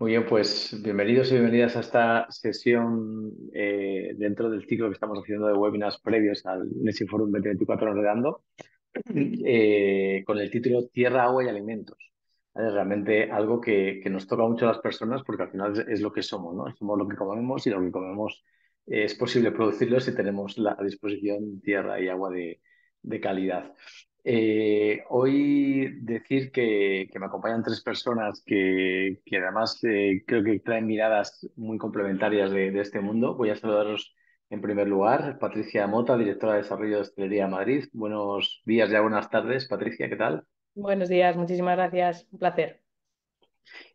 Muy bien, pues bienvenidos y bienvenidas a esta sesión eh, dentro del ciclo que estamos haciendo de webinars previos al Nessie Forum 2024 de eh, con el título Tierra, Agua y Alimentos. Es realmente algo que, nos toca mucho a las personas porque al final es, lo que somos, ¿no? Somos lo que comemos y lo que comemos es posible producirlo si tenemos la, a disposición tierra y agua de, de calidad. Eh, hoy decir que, me acompañan tres personas que, además eh, creo que traen miradas muy complementarias de, este mundo. Voy a saludaros en primer lugar, Patricia Mota, directora de Desarrollo de Hostelería Madrid. Buenos días, ya buenas tardes. Patricia, ¿qué tal? Buenos días, muchísimas gracias. Un placer.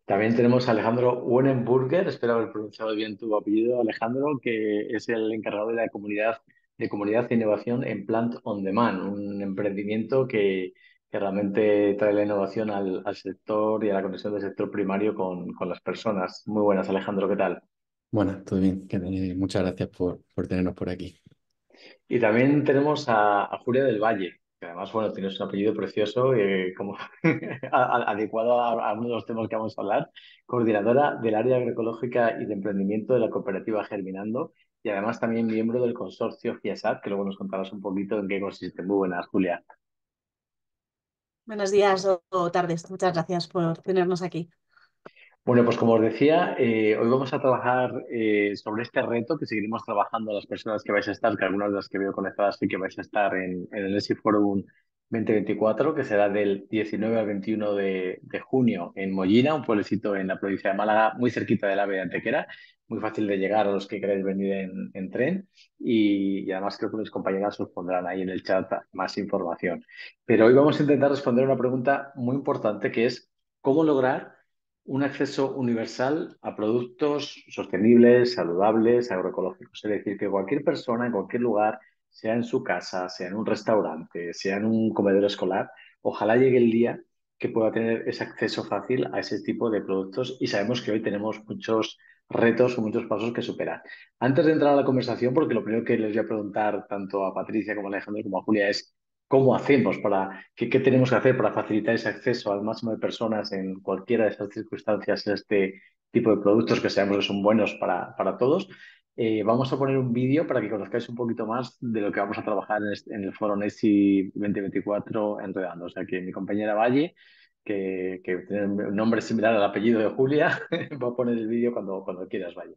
También tenemos a Alejandro Wenenburger, espero haber pronunciado bien tu apellido, Alejandro, que es el encargado de la comunidad de comunidad e innovación en Plant on Demand, un emprendimiento que, realmente trae la innovación al, sector y a la conexión del sector primario con, las personas. Muy buenas, Alejandro, ¿qué tal? bueno todo bien. Muchas gracias por, tenernos por aquí. Y también tenemos a, Julia del Valle, que además, bueno, tienes un apellido precioso, y eh, como adecuado a, uno de los temas que vamos a hablar, coordinadora del área agroecológica y de emprendimiento de la cooperativa Germinando y además también miembro del consorcio FIASAT, que luego nos contarás un poquito en qué consiste. Muy buenas, Julia. Buenos días o tardes. Muchas gracias por tenernos aquí. Bueno, pues como os decía, eh, hoy vamos a trabajar eh, sobre este reto que seguiremos trabajando las personas que vais a estar, que algunas de las que veo conectadas y que vais a estar en, en el ESI Forum 2024, que será del 19 al 21 de, junio en Mollina, un pueblecito en la provincia de Málaga, muy cerquita del AVE de Antequera, muy fácil de llegar a los que queréis venir en, tren y, además creo que mis compañeras os pondrán ahí en el chat más información. Pero hoy vamos a intentar responder una pregunta muy importante que es cómo lograr un acceso universal a productos sostenibles, saludables, agroecológicos. Es decir, que cualquier persona en cualquier lugar sea en su casa, sea en un restaurante, sea en un comedor escolar, ojalá llegue el día que pueda tener ese acceso fácil a ese tipo de productos y sabemos que hoy tenemos muchos retos o muchos pasos que superar. Antes de entrar a la conversación, porque lo primero que les voy a preguntar tanto a Patricia como a Alejandro como a Julia es cómo hacemos para, qué, tenemos que hacer para facilitar ese acceso al máximo de personas en cualquiera de esas circunstancias, a este tipo de productos que sabemos que son buenos para, para todos. Eh, vamos a poner un vídeo para que conozcáis un poquito más de lo que vamos a trabajar en, el foro NESI 2024 enredando. O sea que mi compañera Valle, que, tiene un nombre similar al apellido de Julia, va a poner el vídeo cuando, cuando quieras, Valle.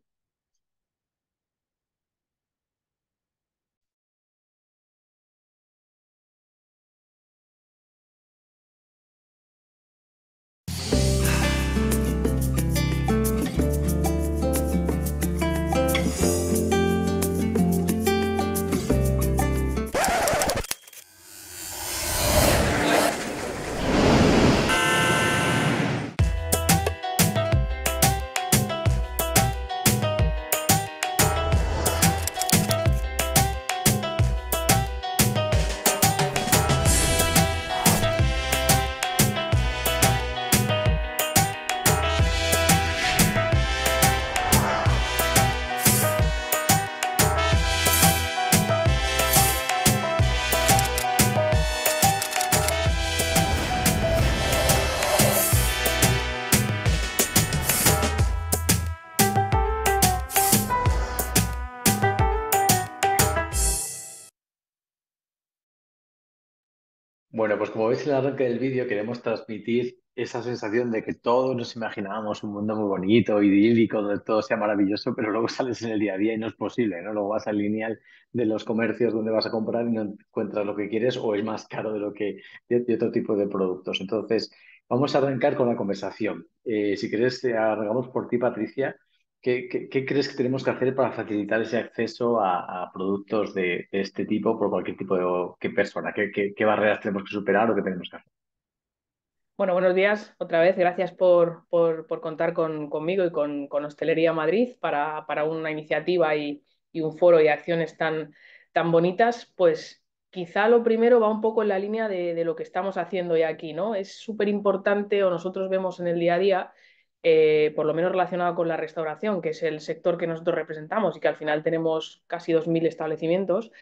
pues como veis en el arranque del vídeo, queremos transmitir esa sensación de que todos nos imaginábamos un mundo muy bonito, idílico, donde todo sea maravilloso, pero luego sales en el día a día y no es posible, ¿no? Luego vas al lineal de los comercios donde vas a comprar y no encuentras lo que quieres o es más caro de lo que de, otro tipo de productos. Entonces, vamos a arrancar con la conversación. Eh, si quieres, eh, arrancamos por ti, Patricia, ¿Qué, crees que tenemos que hacer para facilitar ese acceso a, productos de, este tipo por cualquier tipo de persona? ¿Qué, barreras tenemos que superar o qué tenemos que hacer? Bueno, buenos días otra vez. Gracias por, contar conmigo y con, Hostelería Madrid para, una iniciativa y, un foro y acciones tan, bonitas. Pues quizá lo primero va un poco en la línea de, lo que estamos haciendo ya aquí, ¿no? Es súper importante o nosotros vemos en el día a día eh, por lo menos relacionado con la restauración, que es el sector que nosotros representamos y que al final tenemos casi 2.000 establecimientos,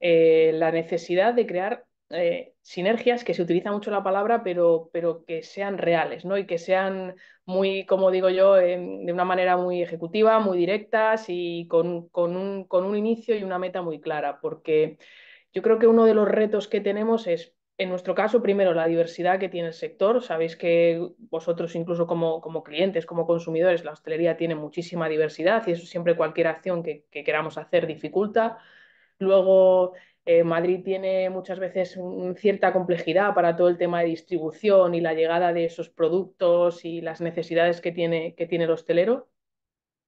eh, la necesidad de crear eh, sinergias, que se utiliza mucho la palabra, pero, pero que sean reales ¿no? y que sean muy, como digo yo, de una manera muy ejecutiva, muy directas y con, un, con un inicio y una meta muy clara, porque yo creo que uno de los retos que tenemos es en nuestro caso, primero, la diversidad que tiene el sector. Sabéis que vosotros, incluso como, como clientes, como consumidores, la hostelería tiene muchísima diversidad y eso siempre cualquier acción que, queramos hacer dificulta. Luego, eh, Madrid tiene muchas veces cierta complejidad para todo el tema de distribución y la llegada de esos productos y las necesidades que tiene, que tiene el hostelero.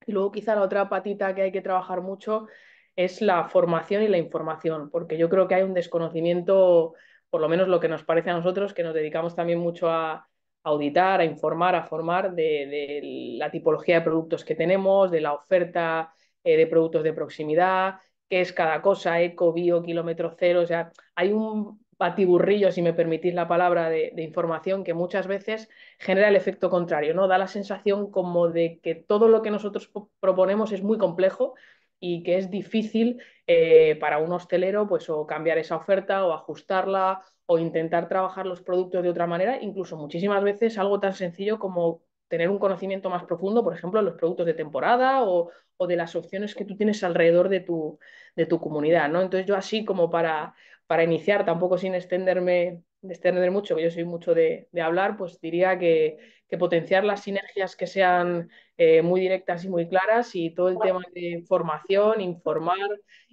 Y luego quizá la otra patita que hay que trabajar mucho es la formación y la información, porque yo creo que hay un desconocimiento por lo menos lo que nos parece a nosotros, que nos dedicamos también mucho a auditar, a informar, a formar de, la tipología de productos que tenemos, de la oferta eh, de productos de proximidad, qué es cada cosa, eco, bio, kilómetro cero, o sea, hay un patiburrillo, si me permitís la palabra, de, de, información que muchas veces genera el efecto contrario, ¿no? Da la sensación como de que todo lo que nosotros proponemos es muy complejo y que es difícil eh, para un hostelero pues o cambiar esa oferta o ajustarla o intentar trabajar los productos de otra manera, incluso muchísimas veces algo tan sencillo como tener un conocimiento más profundo, por ejemplo, de los productos de temporada o, de las opciones que tú tienes alrededor de tu, de tu comunidad, ¿no? Entonces yo así como para, para iniciar, tampoco sin extenderme, extender mucho, que yo soy mucho de hablar, pues diría que, que potenciar las sinergias que sean eh, muy directas y muy claras y todo el tema de formación, informar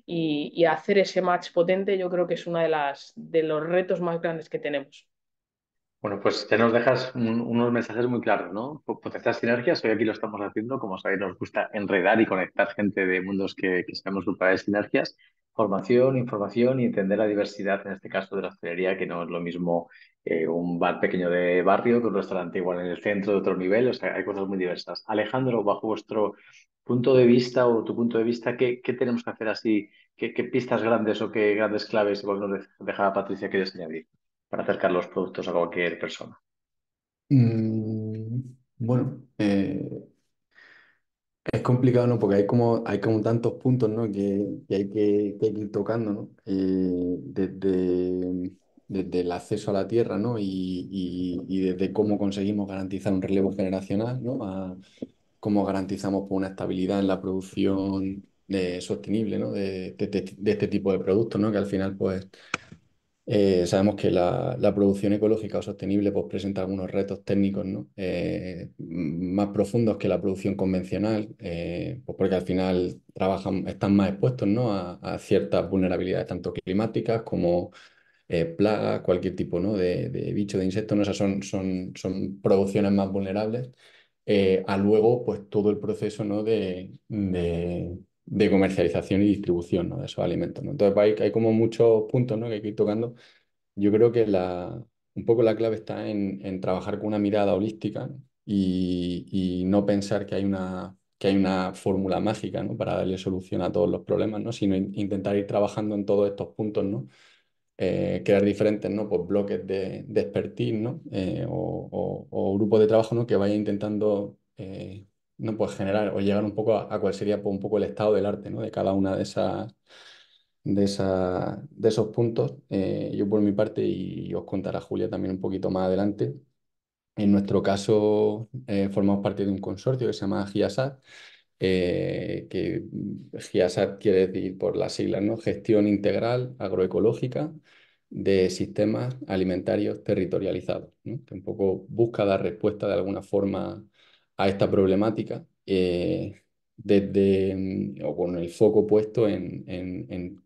y, hacer ese match potente, yo creo que es uno de, las, de los retos más grandes que tenemos. Bueno, pues te nos dejas unos mensajes muy claros, ¿no? Potenciar sinergias, hoy aquí lo estamos haciendo, como sabéis, nos gusta enredar y conectar gente de mundos que, que sabemos de sinergias, formación, información y entender la diversidad, en este caso de la hostelería, que no es lo mismo eh, un bar pequeño de barrio, un restaurante igual en el centro, de otro nivel, o sea, hay cosas muy diversas. Alejandro, bajo vuestro punto de vista o tu punto de vista, ¿qué, tenemos que hacer así? ¿Qué, pistas grandes o qué grandes claves, igual nos dejaba Patricia, quieres añadir para acercar los productos a cualquier persona? Mm, bueno, eh, es complicado, ¿no? Porque hay como, hay como tantos puntos, ¿no? Que, hay que, ir tocando, ¿no? Eh, desde desde el acceso a la tierra y, desde cómo conseguimos garantizar un relevo generacional, ¿no? a cómo garantizamos pues, una estabilidad en la producción eh, sostenible de, este tipo de productos, ¿no? que al final pues, eh, sabemos que la, producción ecológica o sostenible pues, presenta algunos retos técnicos eh, más profundos que la producción convencional, pues porque al final trabajan, están más expuestos a ciertas vulnerabilidades, tanto climáticas como eh, plaga, cualquier tipo ¿no? de, de, bicho, de insecto, ¿no? esas son, son, son producciones más vulnerables, eh, a luego pues, todo el proceso ¿no? de, de, comercialización y distribución ¿no? de esos alimentos. ¿no? Entonces hay, como muchos puntos ¿no? que hay que ir tocando. Yo creo que la, un poco la clave está en, en trabajar con una mirada holística y, y no pensar que hay una que hay una fórmula mágica ¿no? para darle solución a todos los problemas, ¿no? sino intentar ir trabajando en todos estos puntos ¿no? Eh, crear diferentes ¿no? pues bloques de, expertise ¿no? Eh, o, grupos de trabajo ¿no? que vaya intentando eh, ¿no? pues generar o llegar un poco a, cuál sería pues, un poco el estado del arte ¿no? de cada una de esas de, de esos puntos. yo por mi parte, y, os contará Julia también un poquito más adelante, en nuestro caso formamos parte de un consorcio que se llama GIASAT, eh, que mm, GIASAT quiere decir por las siglas, ¿no? Gestión integral agroecológica de sistemas alimentarios territorializados, que un poco busca dar respuesta de alguna forma a esta problemática eh, desde mm, o con el foco puesto en,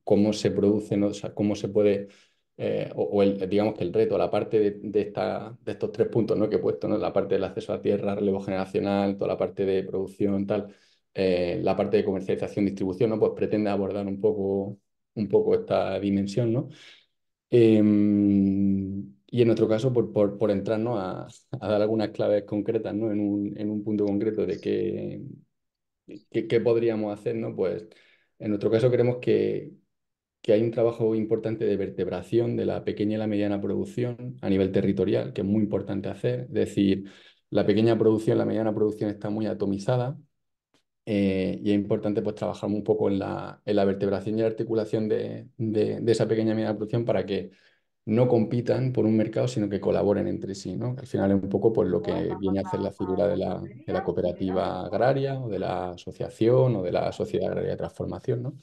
cómo se produce o sea, cómo se puede eh, o, digamos que el reto, la parte de, esta, de estos tres puntos que he puesto, ¿no? la parte del acceso a tierra, relevo generacional, toda la parte de producción, tal, eh, la parte de comercialización, distribución, ¿no? Pues pretende abordar un poco, un poco esta dimensión, ¿no? Em, y en nuestro caso, por, por, entrarnos a, dar algunas claves concretas, ¿no? En un, punto concreto de qué, qué, podríamos hacer, ¿no? Pues en nuestro caso creemos que, que hay un trabajo importante de vertebración de la pequeña y la mediana producción a nivel territorial, que es muy importante hacer. Es decir, la pequeña producción, la mediana producción está muy atomizada eh, y es importante pues, trabajar un poco en la, vertebración y la articulación de, esa pequeña y media producción para que no compitan por un mercado, sino que colaboren entre sí. ¿no? Al final es un poco pues, lo que viene a hacer la figura de la, cooperativa agraria o de la asociación o de la sociedad agraria de transformación,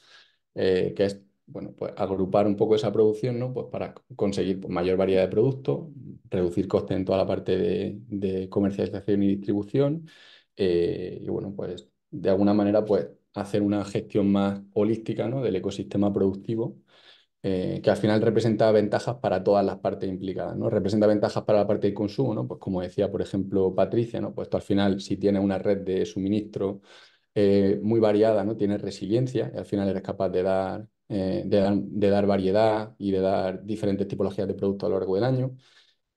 eh, que es bueno, pues, agrupar un poco esa producción pues, para conseguir pues, mayor variedad de productos, reducir costes en toda la parte de, comercialización y distribución eh, y bueno, pues de alguna manera, pues hacer una gestión más holística ¿no? del ecosistema productivo, eh, que al final representa ventajas para todas las partes implicadas, ¿no? Representa ventajas para la parte del consumo, ¿no? Pues como decía, por ejemplo, Patricia, ¿no? Pues al final, si tiene una red de suministro eh, muy variada, ¿no? Tienes resiliencia y al final eres capaz de dar, eh, de, dar, de dar variedad y de dar diferentes tipologías de productos a lo largo del año.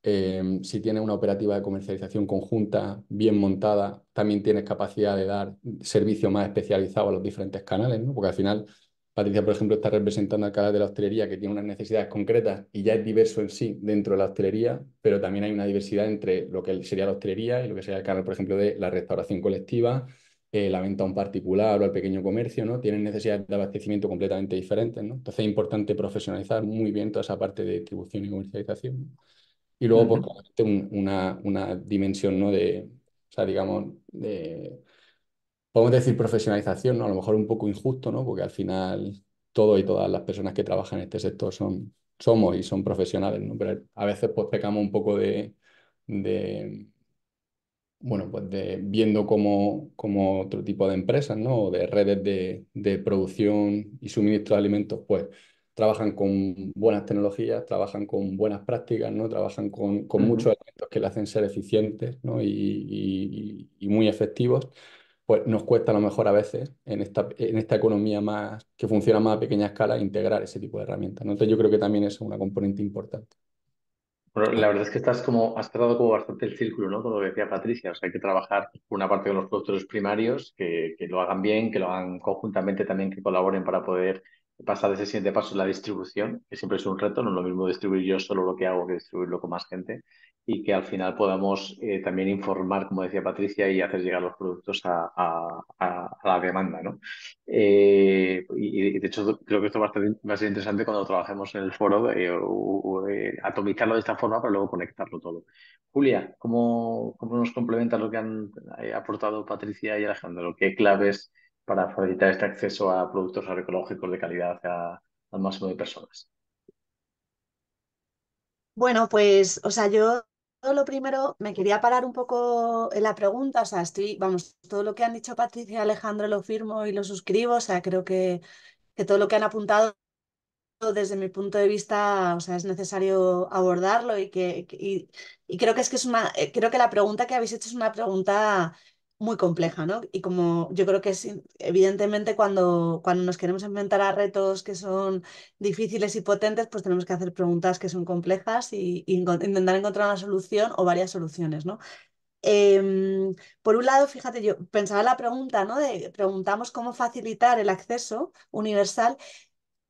Em, si tienes una operativa de comercialización conjunta bien montada, también tienes capacidad de dar servicio más especializado a los diferentes canales, ¿no? Porque al final, Patricia, por ejemplo, está representando al canal de la hostelería que tiene unas necesidades concretas y ya es diverso en sí dentro de la hostelería, pero también hay una diversidad entre lo que sería la hostelería y lo que sería el canal, por ejemplo, de la restauración colectiva, eh, la venta a un particular o al pequeño comercio, ¿no? Tienen necesidades de abastecimiento completamente diferentes, ¿no? Entonces es importante profesionalizar muy bien toda esa parte de distribución y comercialización. Y luego, pues, una, dimensión, ¿no? De, o sea, digamos, de, podemos decir profesionalización, ¿no? A lo mejor un poco injusto, ¿no? Porque al final todo y todas las personas que trabajan en este sector son, somos y son profesionales, Pero a veces, pues, pecamos un poco de, bueno, pues de viendo como, otro tipo de empresas, ¿no? O de redes de, de producción y suministro de alimentos, pues trabajan con buenas tecnologías, trabajan con buenas prácticas, ¿no? trabajan con, con muchos elementos que le hacen ser eficientes ¿no? y, y, muy efectivos, pues nos cuesta a lo mejor a veces en esta, en esta economía más que funciona más a pequeña escala integrar ese tipo de herramientas. Entonces yo creo que también es una componente importante. la verdad es que estás como, has cerrado como bastante el círculo, ¿no? como decía Patricia, o sea, hay que trabajar una parte de los productores primarios, que, que lo hagan bien, que lo hagan conjuntamente también, que colaboren para poder pasar ese siguiente paso es la distribución, que siempre es un reto, no es lo mismo distribuir yo solo lo que hago que distribuirlo con más gente y que al final podamos eh, también informar, como decía Patricia, y hacer llegar los productos a, la demanda. ¿no? Eh, y, de hecho creo que esto va a, ser, interesante cuando trabajemos en el foro, eh, atomizarlo de esta forma para luego conectarlo todo. Julia, ¿cómo, cómo nos complementa lo que han aportado Patricia y Alejandro? ¿Qué claves? para facilitar este acceso a productos agroecológicos de calidad al máximo de personas? Bueno, pues, o sea, yo lo primero me quería parar un poco en la pregunta, o sea, estoy, vamos, todo lo que han dicho Patricia y Alejandro lo firmo y lo suscribo, o sea, creo que, que todo lo que han apuntado desde mi punto de vista, o sea, es necesario abordarlo y que creo que es que es una, eh, creo que la pregunta que habéis hecho es una pregunta muy compleja, ¿no? Y como yo creo que es, evidentemente cuando, cuando nos queremos enfrentar a retos que son difíciles y potentes, pues tenemos que hacer preguntas que son complejas e intentar encontrar una solución o varias soluciones, ¿no? Em, por un lado, fíjate, yo pensaba la pregunta, ¿no? De, preguntamos cómo facilitar el acceso universal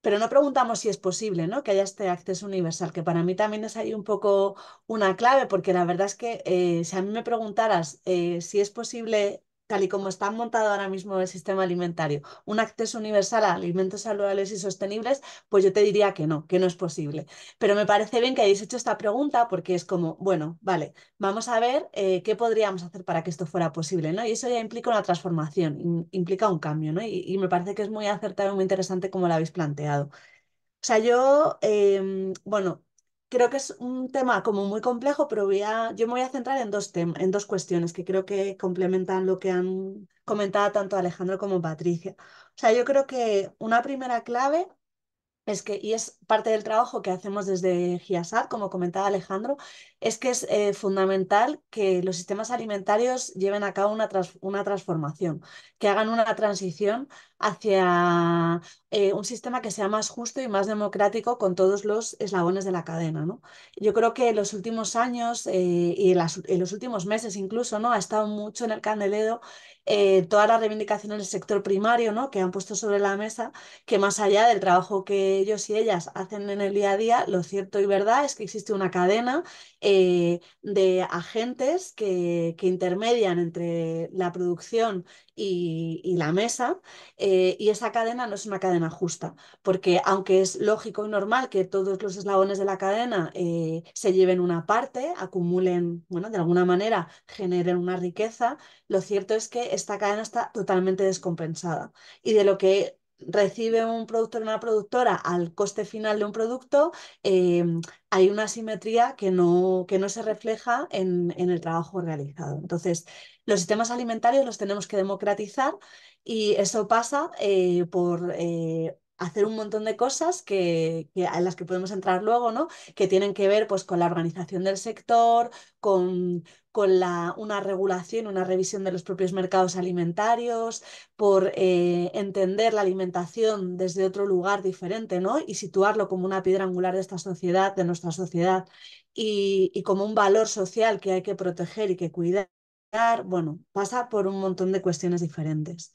pero no preguntamos si es posible ¿no? que haya este acceso universal, que para mí también es ahí un poco una clave, porque la verdad es que eh, si a mí me preguntaras eh, si es posible y como está montado ahora mismo el sistema alimentario, un acceso universal a alimentos saludables y sostenibles, pues yo te diría que no, que no es posible. Pero me parece bien que hayáis hecho esta pregunta porque es como, bueno, vale, vamos a ver eh, qué podríamos hacer para que esto fuera posible, ¿no? Y eso ya implica una transformación, implica un cambio, ¿no? Y, me parece que es muy acertado y muy interesante como lo habéis planteado. O sea, yo, em, bueno, creo que es un tema como muy complejo, pero voy yo me voy a centrar en dos, en dos cuestiones que creo que complementan lo que han comentado tanto Alejandro como Patricia. O sea, yo creo que una primera clave es que, y es parte del trabajo que hacemos desde GIASAT, como comentaba Alejandro, es que es eh, fundamental que los sistemas alimentarios lleven a cabo una, una transformación, que hagan una transición hacia eh, un sistema que sea más justo y más democrático con todos los eslabones de la cadena. Yo creo que en los últimos años eh, y en, los últimos meses incluso ¿no? ha estado mucho en el candelero eh, todas las reivindicaciones del sector primario ¿no? que han puesto sobre la mesa, que más allá del trabajo que ellos y ellas hacen en el día a día, lo cierto y verdad es que existe una cadena eh, de agentes que, intermedian entre la producción y, la mesa eh, y esa cadena no es una cadena justa, porque aunque es lógico y normal que todos los eslabones de la cadena eh, se lleven una parte, acumulen, bueno, de alguna manera generen una riqueza, lo cierto es que esta cadena está totalmente descompensada y de lo que recibe un productor o una productora al coste final de un producto, em, hay una simetría que no, que no se refleja en, en, el trabajo realizado. Entonces, los sistemas alimentarios los tenemos que democratizar y eso pasa eh, por eh, hacer un montón de cosas que, a las que podemos entrar luego, ¿no? Que tienen que ver pues, con la organización del sector, con, una regulación, una revisión de los propios mercados alimentarios, por eh, entender la alimentación desde otro lugar diferente, ¿no? Y situarlo como una piedra angular de esta sociedad, de nuestra sociedad, y, y como un valor social que hay que proteger y que cuidar. Bueno, pasa por un montón de cuestiones diferentes.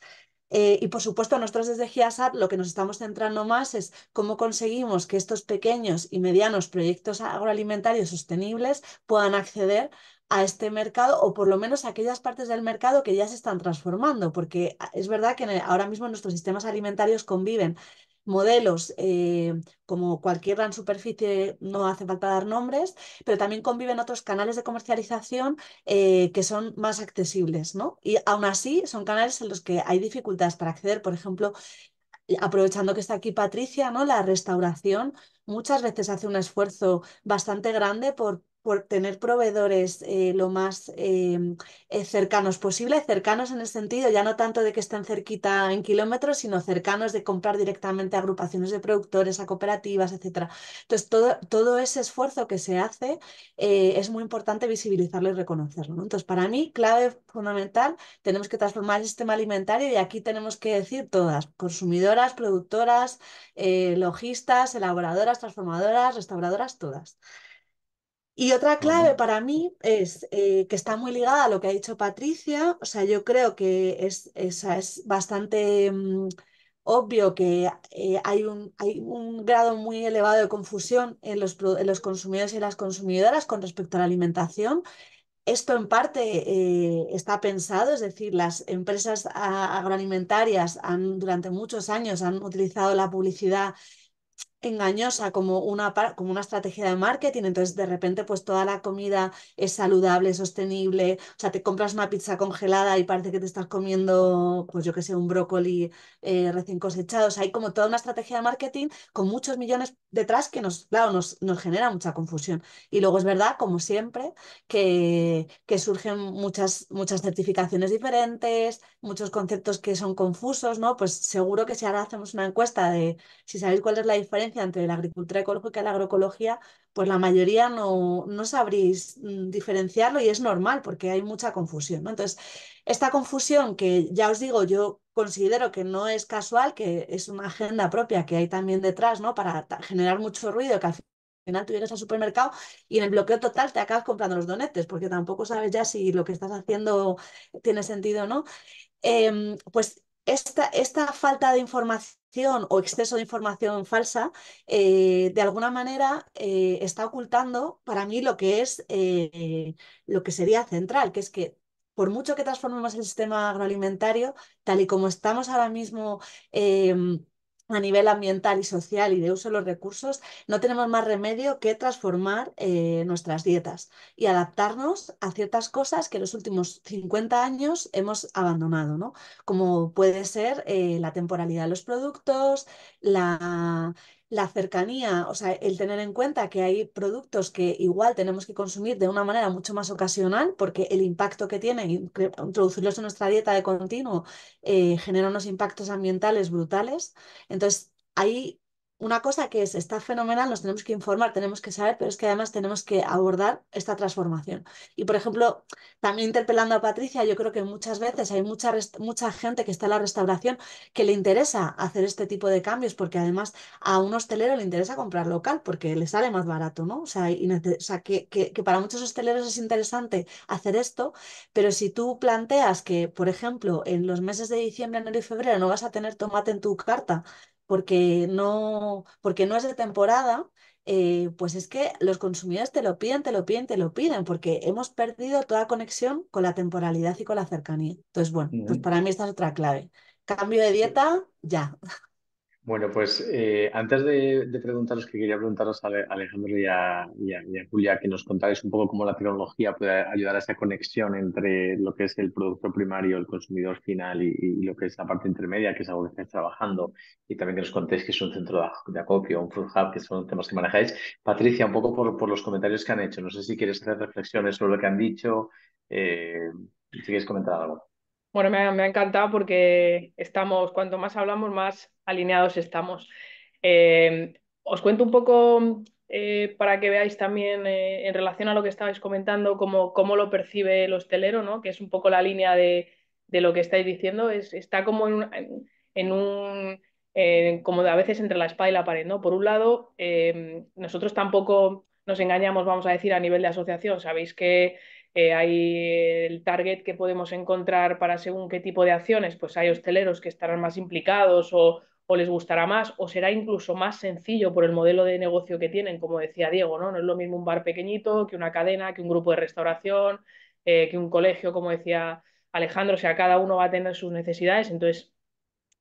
Eh, y por supuesto, nosotros desde GIASAT lo que nos estamos centrando más es cómo conseguimos que estos pequeños y medianos proyectos agroalimentarios sostenibles puedan acceder a este mercado o por lo menos a aquellas partes del mercado que ya se están transformando, porque ah, es verdad que ahora mismo nuestros sistemas alimentarios conviven modelos eh, como cualquier gran superficie, no hace falta dar nombres, pero también conviven otros canales de comercialización eh, que son más accesibles, ¿no? Y aún así son canales en los que hay dificultades para acceder, por ejemplo, aprovechando que está aquí Patricia, ¿no? La restauración muchas veces hace un esfuerzo bastante grande por por tener proveedores eh, lo más em, eh, cercanos posible, cercanos en el sentido ya no tanto de que estén cerquita en kilómetros, sino cercanos de comprar directamente a agrupaciones de productores, a cooperativas, etc. Entonces, todo, todo ese esfuerzo que se hace eh, es muy importante visibilizarlo y reconocerlo. Entonces, para mí, clave fundamental, tenemos que transformar el sistema alimentario y aquí tenemos que decir todas, consumidoras, productoras, logistas, elaboradoras, transformadoras, restauradoras, todas. Y otra clave para mí es eh, que está muy ligada a lo que ha dicho Patricia, o sea, yo creo que es, bastante mm, obvio que eh, hay, un, hay, un, grado muy elevado de confusión en los, consumidores y las consumidoras con respecto a la alimentación. Esto en parte eh, está pensado, es decir, las empresas ah, agroalimentarias han, durante muchos años han utilizado la publicidad engañosa como una, como una estrategia de marketing, entonces de repente pues toda la comida es saludable, sostenible, o sea, te compras una pizza congelada y parece que te estás comiendo, pues yo que sé, un brócoli eh, recién cosechado, o sea, hay como toda una estrategia de marketing con muchos millones detrás que nos, claro, nos, genera mucha confusión. Y luego es verdad, como siempre, que, que surgen muchas, muchas certificaciones diferentes, muchos conceptos que son confusos, ¿no? Pues seguro que si ahora hacemos una encuesta de si sabéis cuál es la diferencia, entre la agricultura ecológica y la agroecología, pues la mayoría no, no sabréis mm, diferenciarlo y es normal porque hay mucha confusión. Entonces, esta confusión que ya os digo, yo considero que no es casual, que es una agenda propia que hay también detrás, ¿no? Para generar mucho ruido, que al final tú vienes al supermercado y en el bloqueo total te acabas comprando los donetes, porque tampoco sabes ya si lo que estás haciendo tiene sentido o no. Em, pues esta, esta falta de información o exceso de información falsa, eh, de alguna manera eh, está ocultando para mí lo que es eh, lo que sería central, que es que por mucho que transformemos el sistema agroalimentario, tal y como estamos ahora mismo em, a nivel ambiental y social y de uso de los recursos, no tenemos más remedio que transformar eh, nuestras dietas y adaptarnos a ciertas cosas que en los últimos 50 años hemos abandonado, ¿no? como puede ser eh, la temporalidad de los productos, la, la cercanía, o sea, el tener en cuenta que hay productos que igual tenemos que consumir de una manera mucho más ocasional, porque el impacto que tiene introducirlos en nuestra dieta de continuo eh, genera unos impactos ambientales brutales. Entonces, ahí una cosa que es, está fenomenal, nos tenemos que informar, tenemos que saber, pero es que además tenemos que abordar esta transformación. Y por ejemplo, también interpelando a Patricia, yo creo que muchas veces hay mucha, mucha gente que está en la restauración que le interesa hacer este tipo de cambios, porque además a un hostelero le interesa comprar local, porque le sale más barato, ¿no? O sea, que, que para muchos hosteleros es interesante hacer esto, pero si tú planteas que, por ejemplo, en los meses de diciembre, enero y febrero no vas a tener tomate en tu carta, porque no, porque no es de temporada, eh, pues es que los consumidores te lo piden, te lo piden, te lo piden, porque hemos perdido toda conexión con la temporalidad y con la cercanía. Entonces, bueno, pues para mí esta es otra clave. Cambio de dieta, ya. Bueno, pues eh, antes de, preguntaros, que quería preguntaros a Alejandro y a, Julia que nos contáis un poco cómo la tecnología puede ayudar a esa conexión entre lo que es el producto primario, el consumidor final y, lo que es la parte intermedia, que es algo que estáis trabajando, y también que nos contéis que es un centro de, acopio, un food hub, que son temas que manejáis. Patricia, un poco por, por, los comentarios que han hecho, no sé si quieres hacer reflexiones sobre lo que han dicho, eh, si quieres comentar algo. Bueno, me ha, encantado porque estamos, cuanto más hablamos, más alineados estamos. Em, os cuento un poco eh, para que veáis también eh, en relación a lo que estabais comentando, cómo, lo percibe el hostelero, ¿no? que es un poco la línea de, lo que estáis diciendo, está como en un, en un como a veces entre la espada y la pared. ¿no? Por un lado, em, nosotros tampoco nos engañamos, vamos a decir, a nivel de asociación, sabéis que eh, hay el target que podemos encontrar para según qué tipo de acciones, pues hay hosteleros que estarán más implicados o, les gustará más o será incluso más sencillo por el modelo de negocio que tienen, como decía Diego, ¿no? No es lo mismo un bar pequeñito que una cadena, que un grupo de restauración, eh, que un colegio, como decía Alejandro, o sea, cada uno va a tener sus necesidades, entonces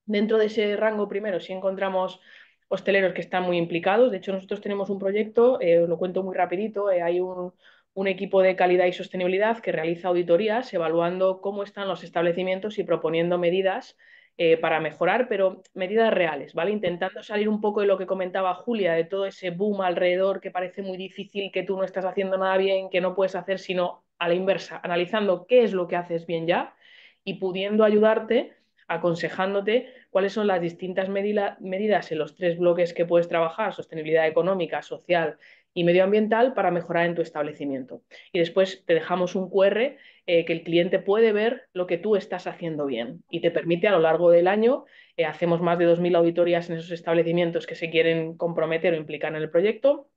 dentro de ese rango primero si encontramos hosteleros que están muy implicados, de hecho nosotros tenemos un proyecto, eh, os lo cuento muy rapidito, hay un un equipo de calidad y sostenibilidad que realiza auditorías evaluando cómo están los establecimientos y proponiendo medidas eh, para mejorar, pero medidas reales, ¿vale? Intentando salir un poco de lo que comentaba Julia, de todo ese boom alrededor que parece muy difícil, que tú no estás haciendo nada bien, que no puedes hacer, sino a la inversa, analizando qué es lo que haces bien ya y pudiendo ayudarte, aconsejándote cuáles son las distintas medidas en los tres bloques que puedes trabajar, sostenibilidad económica, social y medioambiental para mejorar en tu establecimiento. Y después te dejamos un QR eh, que el cliente puede ver lo que tú estás haciendo bien y te permite a lo largo del año, eh, hacemos más de 2.000 auditorías en esos establecimientos que se quieren comprometer o implicar en el proyecto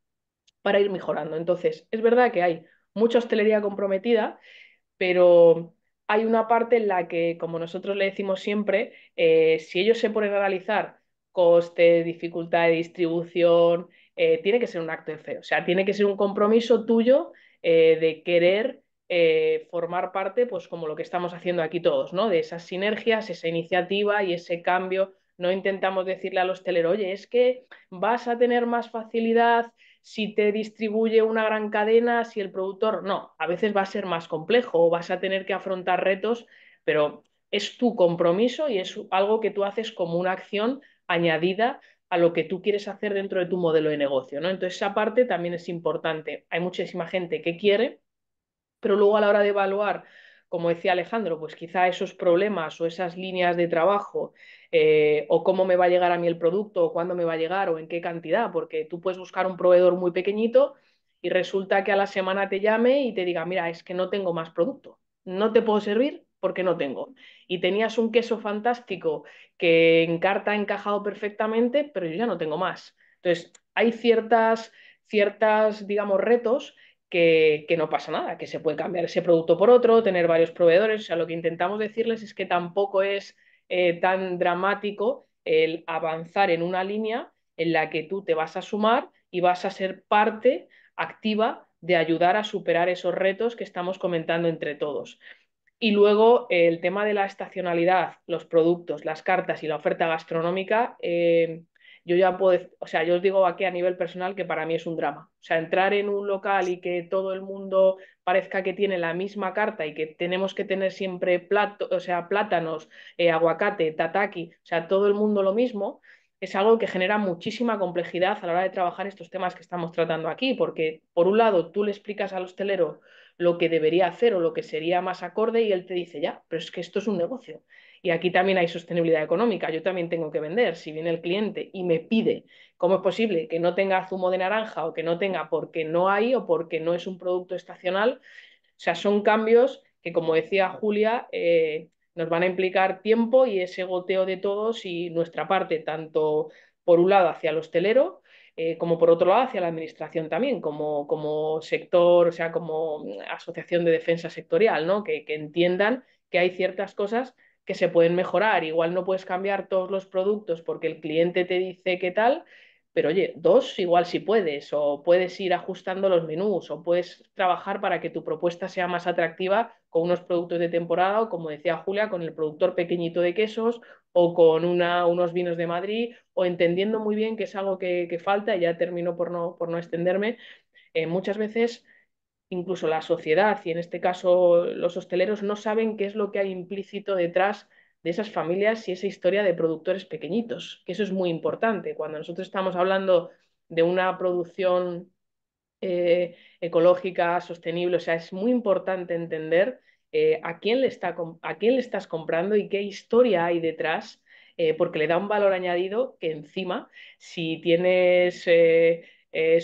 para ir mejorando. Entonces, es verdad que hay mucha hostelería comprometida, pero hay una parte en la que, como nosotros le decimos siempre, eh, si ellos se ponen a analizar coste, dificultad de distribución, eh, tiene que ser un acto de fe, o sea, tiene que ser un compromiso tuyo eh, de querer eh, formar parte, pues como lo que estamos haciendo aquí todos, ¿no? De esas sinergias, esa iniciativa y ese cambio. No intentamos decirle los hostelero, oye, es que vas a tener más facilidad si te distribuye una gran cadena, si el productor. No, a veces va a ser más complejo o vas a tener que afrontar retos, pero es tu compromiso y es algo que tú haces como una acción añadida a lo que tú quieres hacer dentro de tu modelo de negocio, ¿no? Entonces esa parte también es importante. Hay muchísima gente que quiere, pero luego a la hora de evaluar, como decía Alejandro, pues quizá esos problemas o esas líneas de trabajo eh, o cómo me va a llegar a mí el producto o cuándo me va a llegar o en qué cantidad, porque tú puedes buscar un proveedor muy pequeñito y resulta que a la semana te llame y te diga, mira, es que no tengo más producto, no te puedo servir porque no tengo. Y tenías un queso fantástico que en carta ha encajado perfectamente, pero yo ya no tengo más. Entonces, hay ciertas, ciertas digamos, retos que, no pasa nada, que se puede cambiar ese producto por otro, tener varios proveedores. O sea, lo que intentamos decirles es que tampoco es eh, tan dramático el avanzar en una línea en la que tú te vas a sumar y vas a ser parte activa de ayudar a superar esos retos que estamos comentando entre todos. Y luego el tema de la estacionalidad, los productos, las cartas y la oferta gastronómica, eh, yo ya puedo, o sea, yo os digo aquí a nivel personal que para mí es un drama. O sea, entrar en un local y que todo el mundo parezca que tiene la misma carta y que tenemos que tener siempre plato, o sea, plátanos, eh, aguacate, tataki, o sea, todo el mundo lo mismo, es algo que genera muchísima complejidad a la hora de trabajar estos temas que estamos tratando aquí, porque por un lado tú le explicas al hostelero lo que debería hacer o lo que sería más acorde y él te dice, ya, pero es que esto es un negocio. Y aquí también hay sostenibilidad económica, yo también tengo que vender. Si viene el cliente y me pide cómo es posible que no tenga zumo de naranja o que no tenga porque no hay o porque no es un producto estacional, o sea, son cambios que, como decía Julia, eh, nos van a implicar tiempo y ese goteo de todos y nuestra parte, tanto por un lado hacia el hostelero, eh, como por otro lado hacia la administración también, como, como sector, o sea, como asociación de defensa sectorial, ¿no? Que, que, entiendan que hay ciertas cosas que se pueden mejorar. Igual no puedes cambiar todos los productos porque el cliente te dice qué tal, pero oye, dos igual si puedes, o puedes ir ajustando los menús, o puedes trabajar para que tu propuesta sea más atractiva con unos productos de temporada, o como decía Julia, con el productor pequeñito de quesos, o con una, unos vinos de Madrid, o entendiendo muy bien que es algo que, falta, y ya termino por no, por no extenderme, eh, muchas veces incluso la sociedad, y en este caso los hosteleros, no saben qué es lo que hay implícito detrás de esas familias y esa historia de productores pequeñitos, que eso es muy importante. Cuando nosotros estamos hablando de una producción eh, ecológica, sostenible, o sea, es muy importante entender eh, a, quién le está, a quién le estás comprando y qué historia hay detrás, eh, porque le da un valor añadido que encima, si tienes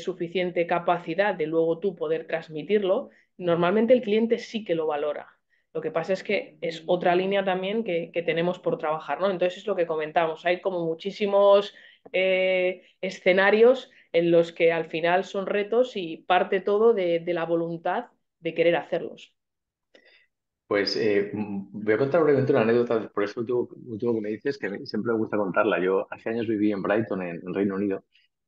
suficiente capacidad de luego tú poder transmitirlo, normalmente el cliente sí que lo valora. Lo que pasa es que es otra línea también que, tenemos por trabajar, ¿no? Entonces es lo que comentamos, hay como muchísimos eh, escenarios en los que al final son retos y parte todo de, la voluntad de querer hacerlos. Pues eh, voy a contar brevemente una anécdota por eso lo último que me dices, que siempre me gusta contarla. Yo hace años viví en Brighton, en, Reino Unido,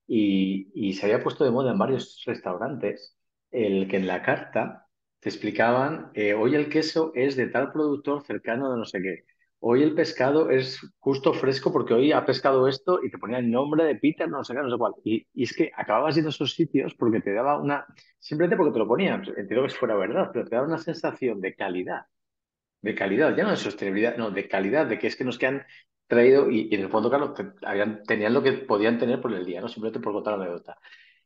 y, se había puesto de moda en varios restaurantes el que en la carta te explicaban, eh, hoy el queso es de tal productor cercano de no sé qué, hoy el pescado es justo fresco porque hoy ha pescado esto y te ponía el nombre de Peter, no sé qué, no sé cuál. Y, es que acababas yendo a esos sitios porque te daba una, simplemente porque te lo ponían, pues, entiendo que fuera verdad, pero te daba una sensación de calidad, de calidad, ya no de sostenibilidad, no, de calidad, de que es que nos han traído y, en el fondo, claro, tenían lo que podían tener por el día, no simplemente por contar la anécdota.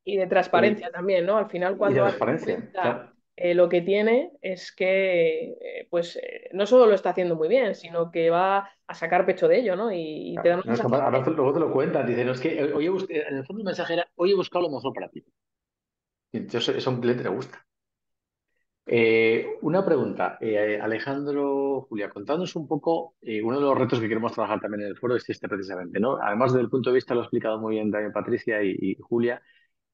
Y de transparencia eh, también, ¿no? Al final, cuando. transparencia, eh, lo que tiene es que eh, pues eh, no solo lo está haciendo muy bien, sino que va a sacar pecho de ello, ¿no? Y, te da un es ahora luego te lo cuentas, dicen, es que hoy en el fondo el mensaje hoy he buscado lo mejor para ti. entonces eso un cliente le gusta. una pregunta, Alejandro, Julia, contándonos un poco uno de los retos que queremos trabajar también en el foro es este precisamente, ¿no? Además, del punto de vista, lo ha explicado muy bien también Patricia y, Julia,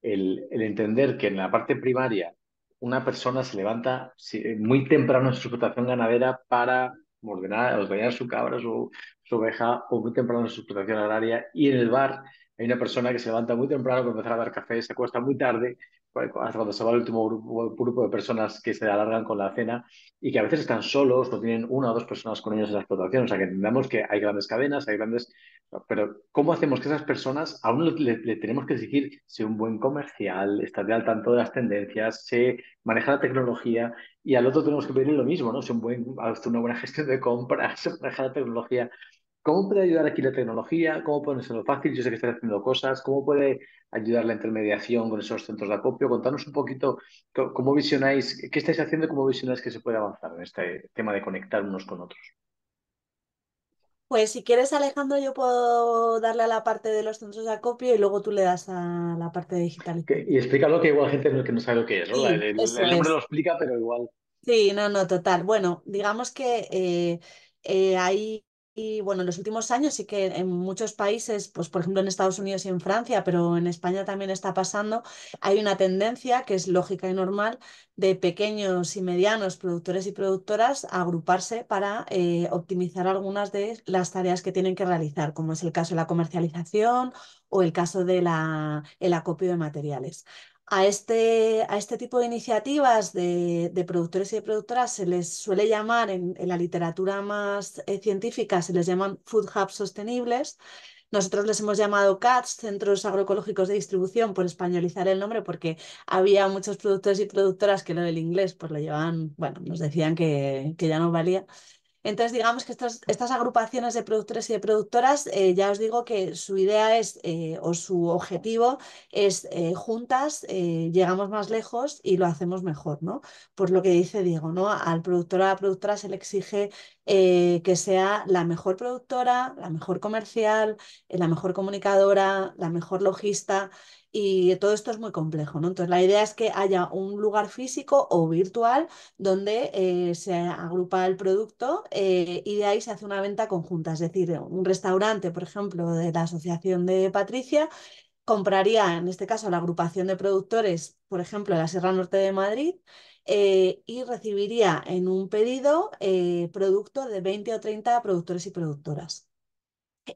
el entender que en la parte primaria una persona se levanta eh, muy temprano en su explotación ganadera para ordenar, ordenar su cabra, su, su, oveja, o muy temprano en su explotación agraria. Y en el bar hay una persona que se levanta muy temprano para empezar a dar café, se acuesta muy tarde hasta cuando se va el último grupo, de personas que se alargan con la cena y que a veces están solos o tienen una o dos personas con ellos en la explotación. O sea, que entendamos que hay grandes cadenas, hay grandes... Pero ¿cómo hacemos que esas personas, aún le, le tenemos que exigir, sea un buen comercial, estar al tanto de las tendencias, se maneja la tecnología y al otro tenemos que pedir lo mismo, ¿no? Sea una buena gestión de compras, maneja la tecnología. ¿Cómo puede ayudar aquí la tecnología? ¿Cómo lo fácil? Yo sé que estáis haciendo cosas. ¿Cómo puede ayudar la intermediación con esos centros de acopio? Contanos un poquito cómo visionáis, qué estáis haciendo y cómo visionáis que se puede avanzar en este tema de conectar unos con otros. Pues si quieres, Alejandro, yo puedo darle a la parte de los centros de acopio y luego tú le das a la parte digital. Y explícalo que igual gente que no sabe lo que es, ¿no? el, lo explica, pero igual. Sí, no, no, total. Bueno, digamos que eh, eh, hay y bueno, en los últimos años sí que en muchos países, pues por ejemplo en Estados Unidos y en Francia, pero en España también está pasando, hay una tendencia que es lógica y normal de pequeños y medianos productores y productoras a agruparse para eh, optimizar algunas de las tareas que tienen que realizar, como es el caso de la comercialización o el caso del acopio de materiales a este, a este tipo de iniciativas de, productores y de productoras se les suele llamar, en, la literatura más eh, científica, se les llaman food hubs sostenibles. Nosotros les hemos llamado CATS, Centros Agroecológicos de Distribución, por españolizar el nombre, porque había muchos productores y productoras que lo del inglés pues lo llevaban, bueno, nos decían que, que ya no valía. Entonces, digamos que estas, agrupaciones de productores y de productoras, eh, ya os digo que su idea es, eh, o su objetivo es, eh, juntas llegamos más lejos y lo hacemos mejor, ¿no? Por lo que dice Diego, ¿no? Al productor o a la productora se le exige que sea la mejor productora, la mejor comercial, la mejor comunicadora, la mejor logista y todo esto es muy complejo, ¿no? Entonces la idea es que haya un lugar físico o virtual donde eh, se agrupa el producto eh, y de ahí se hace una venta conjunta, es decir, un restaurante, por ejemplo, de la asociación de Patricia compraría, en este caso, la agrupación de productores, por ejemplo, de la Sierra Norte de Madrid, eh, y recibiría en un pedido producto de 20 o 30 productores y productoras.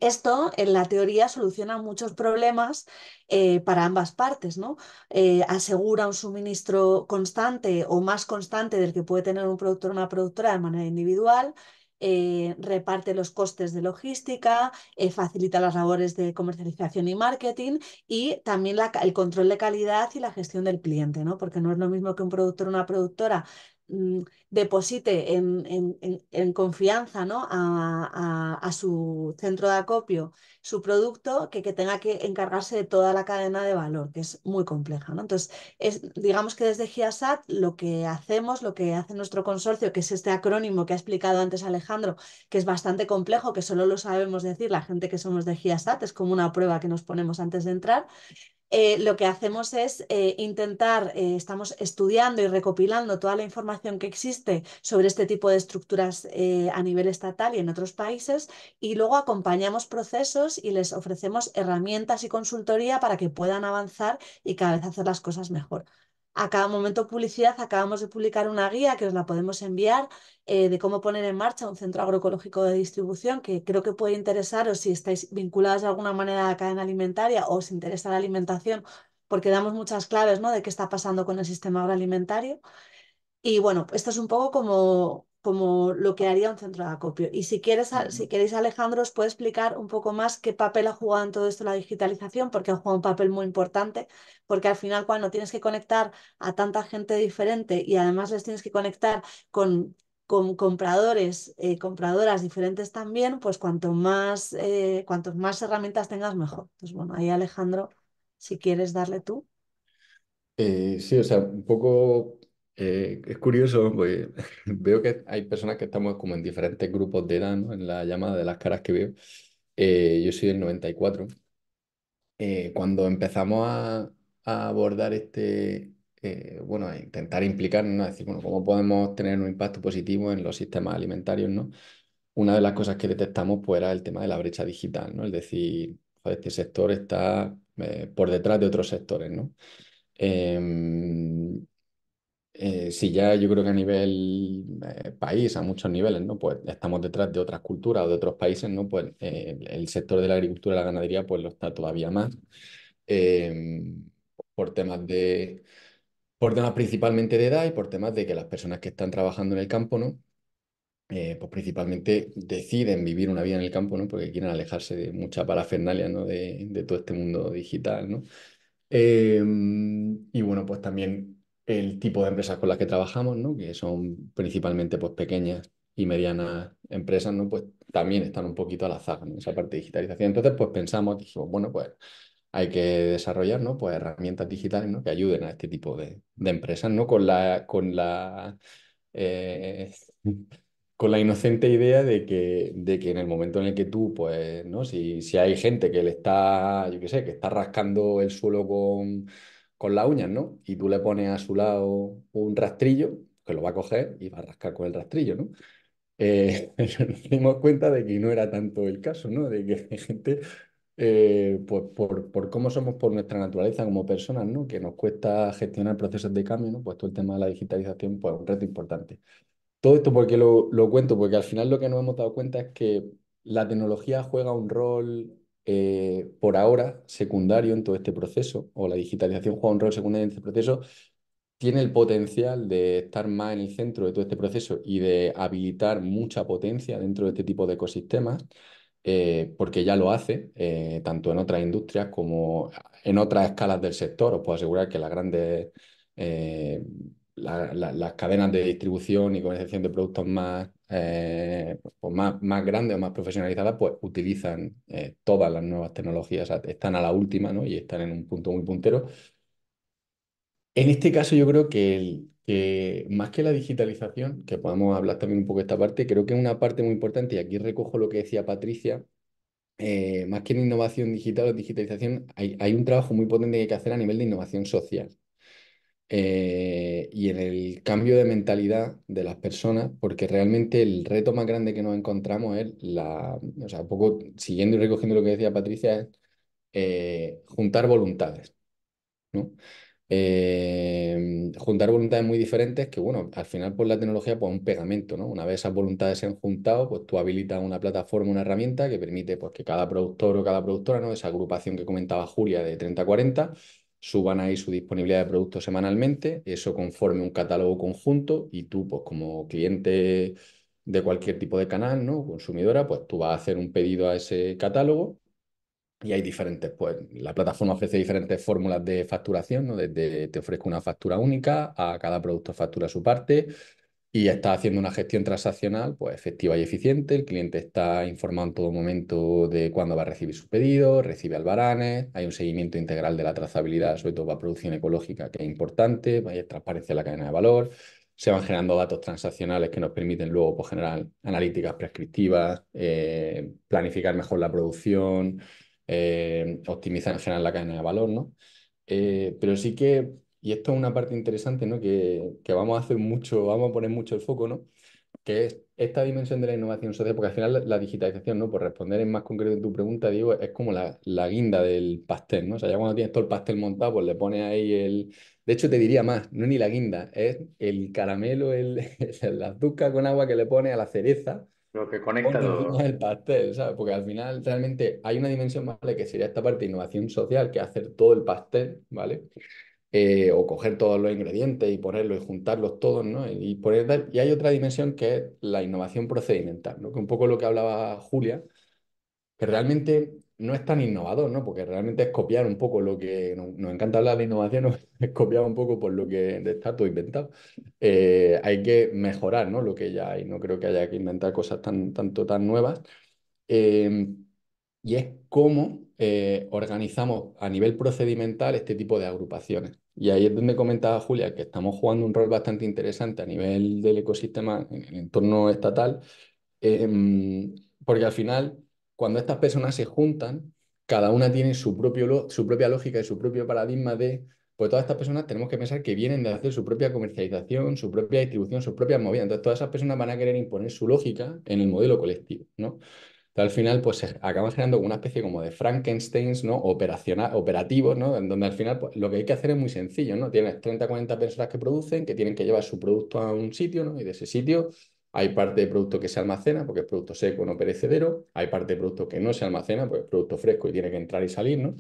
Esto en la teoría soluciona muchos problemas eh, para ambas partes, ¿no? Eh, asegura un suministro constante o más constante del que puede tener un productor o una productora de manera individual, eh, reparte los costes de logística, facilita las labores de comercialización y marketing y también el control de calidad y la gestión del cliente, ¿no? Porque no es lo mismo que un productor o una productora mm, deposite en, confianza ¿no? a, su centro de acopio su producto que, que tenga que encargarse de toda la cadena de valor, que es muy compleja. ¿no? Entonces, es, digamos que desde GIASAT lo que hacemos, lo que hace nuestro consorcio, que es este acrónimo que ha explicado antes Alejandro, que es bastante complejo, que solo lo sabemos decir la gente que somos de GIASAT, es como una prueba que nos ponemos antes de entrar. Eh, lo que hacemos es eh, intentar, eh, estamos estudiando y recopilando toda la información que existe sobre este tipo de estructuras eh, a nivel estatal y en otros países y luego acompañamos procesos y les ofrecemos herramientas y consultoría para que puedan avanzar y cada vez hacer las cosas mejor. A cada momento publicidad acabamos de publicar una guía que os la podemos enviar eh, de cómo poner en marcha un centro agroecológico de distribución que creo que puede interesaros si estáis vinculados de alguna manera a la cadena alimentaria o os interesa la alimentación porque damos muchas claves de qué está pasando con el sistema agroalimentario. Y bueno, esto es un poco como, como lo que haría un centro de acopio. Y si, quieres, si queréis, Alejandro, os puedo explicar un poco más qué papel ha jugado en todo esto la digitalización, porque ha jugado un papel muy importante, porque al final cuando tienes que conectar a tanta gente diferente y además les tienes que conectar con, con compradores, eh, compradoras diferentes también, pues cuanto más, eh, más herramientas tengas, mejor. Entonces, bueno, ahí Alejandro, si quieres darle tú. Eh, sí, o sea, un poco eh, es curioso, pues veo que hay personas que estamos como en diferentes grupos de edad, ¿no? En la llamada de las caras que veo. Eh, yo soy del 94. Eh, cuando empezamos a, a abordar este, bueno, a intentar implicarnos, A decir, bueno, ¿cómo podemos tener un impacto positivo en los sistemas alimentarios, ¿no? Una de las cosas que detectamos pues, era el tema de la brecha digital, ¿no? Es decir, este sector está por detrás de otros sectores, ¿no? Em, eh, si ya yo creo que a nivel eh, país, a muchos niveles, ¿no? Pues estamos detrás de otras culturas o de otros países, ¿no? Pues eh, el sector de la agricultura y la ganadería pues lo está todavía más em, por temas de... por temas principalmente de edad y por temas de que las personas que están trabajando en el campo, ¿no? pues principalmente deciden vivir una vida en el campo, ¿no? Porque quieren alejarse de mucha parafernalia, ¿no? De, todo este mundo digital, ¿no? Em, y bueno, pues también el tipo de empresas con las que trabajamos, ¿no? que son principalmente pues, pequeñas y medianas empresas, ¿no? pues también están un poquito a la zaga en esa parte de digitalización. Entonces, pues pensamos, dijimos, bueno, pues hay que desarrollar ¿no? pues, herramientas digitales ¿no? que ayuden a este tipo de, empresas, ¿no? Con la, con la eh, con la inocente idea de que, de que en el momento en el que tú, pues, ¿no? Si, si hay gente que le está, yo qué sé, que está rascando el suelo con con las uñas, ¿no? Y tú le pones a su lado un rastrillo, que lo va a coger y va a rascar con el rastrillo, ¿no? Eh, nos dimos cuenta de que no era tanto el caso, ¿no? De que hay gente, eh, pues por, cómo somos, por nuestra naturaleza como personas, ¿no? Que nos cuesta gestionar procesos de cambio, ¿no? Pues todo el tema de la digitalización, pues un reto importante. Todo esto porque lo, lo cuento, porque al final lo que nos hemos dado cuenta es que la tecnología juega un rol eh, por ahora secundario en todo este proceso, o la digitalización juega un rol secundario en este proceso, tiene el potencial de estar más en el centro de todo este proceso y de habilitar mucha potencia dentro de este tipo de ecosistemas, eh, porque ya lo hace, eh, tanto en otras industrias como en otras escalas del sector. Os puedo asegurar que las grandes las cadenas de distribución y comercialización de productos más, eh, pues más, grandes o más profesionalizadas, pues utilizan eh, todas las nuevas tecnologías, están a la última ¿no? y están en un punto muy puntero. En este caso yo creo que, que más que la digitalización, que podemos hablar también un poco de esta parte, creo que es una parte muy importante, y aquí recojo lo que decía Patricia, eh, más que en innovación digital o digitalización, hay, hay, un trabajo muy potente que hay que hacer a nivel de innovación social. Eh, y en el cambio de mentalidad de las personas, porque realmente el reto más grande que nos encontramos es la, o sea, un poco siguiendo y recogiendo lo que decía Patricia, es eh, juntar voluntades, ¿no? Eh, juntar voluntades muy diferentes que, bueno, al final por la tecnología, pues un pegamento, ¿no? Una vez esas voluntades se han juntado, pues tú habilitas una plataforma, una herramienta que permite pues, que cada productor o cada productora, ¿no? Esa agrupación que comentaba Julia de 30-40, suban ahí su disponibilidad de productos semanalmente, eso conforme un catálogo conjunto y tú, pues como cliente de cualquier tipo de canal, ¿no? Consumidora, pues tú vas a hacer un pedido a ese catálogo y hay diferentes, pues la plataforma ofrece diferentes fórmulas de facturación, ¿no? Desde te ofrezco una factura única, a cada producto factura su parte, y está haciendo una gestión transaccional pues, efectiva y eficiente. El cliente está informado en todo momento de cuándo va a recibir su pedido, recibe albaranes, hay un seguimiento integral de la trazabilidad, sobre todo para producción ecológica, que es importante, hay transparencia en la cadena de valor, se van generando datos transaccionales que nos permiten luego pues, generar analíticas prescriptivas, eh, planificar mejor la producción, eh, optimizar en general la cadena de valor, ¿no? Eh, pero sí que y esto es una parte interesante, ¿no? Que, que vamos a hacer mucho, vamos a poner mucho el foco, ¿no? que es esta dimensión de la innovación social, porque al final la, digitalización, ¿no? Por responder en más concreto en tu pregunta, digo, es como la, la, guinda del pastel, ¿no? O sea, ya cuando tienes todo el pastel montado, pues le pones ahí el... De hecho, te diría más, no ni la guinda, es el caramelo, el, la azúcar con agua que le pones a la cereza. Lo que conecta todo. El pastel, ¿sabes? Porque al final realmente hay una dimensión, más de Que sería esta parte de innovación social, que hacer todo el pastel, ¿vale? Eh, o coger todos los ingredientes y ponerlos y juntarlos todos, ¿no? Y, y hay otra dimensión que es la innovación procedimental, ¿no? Que un poco lo que hablaba Julia, que realmente no es tan innovador, ¿no? Porque realmente es copiar un poco lo que nos, encanta hablar de innovación, es copiar un poco por lo que está todo inventado. Eh, hay que mejorar, ¿no? Lo que ya hay, no creo que haya que inventar cosas tan, tanto tan nuevas. Eh, y es cómo eh, organizamos a nivel procedimental este tipo de agrupaciones. Y ahí es donde comentaba Julia que estamos jugando un rol bastante interesante a nivel del ecosistema en el entorno estatal, em, porque al final, cuando estas personas se juntan, cada una tiene su, propio, su propia lógica y su propio paradigma de, pues todas estas personas tenemos que pensar que vienen de hacer su propia comercialización, su propia distribución, sus propias movidas. Entonces, todas esas personas van a querer imponer su lógica en el modelo colectivo, ¿no? al final, pues eh, acaban generando una especie como de Frankensteins, ¿no? operativos, ¿no? En donde al final pues, lo que hay que hacer es muy sencillo, ¿no? Tienes 30, 40 personas que producen, que tienen que llevar su producto a un sitio, ¿no? Y de ese sitio hay parte de producto que se almacena porque es producto seco, no perecedero. Hay parte de producto que no se almacena porque es producto fresco y tiene que entrar y salir, ¿no?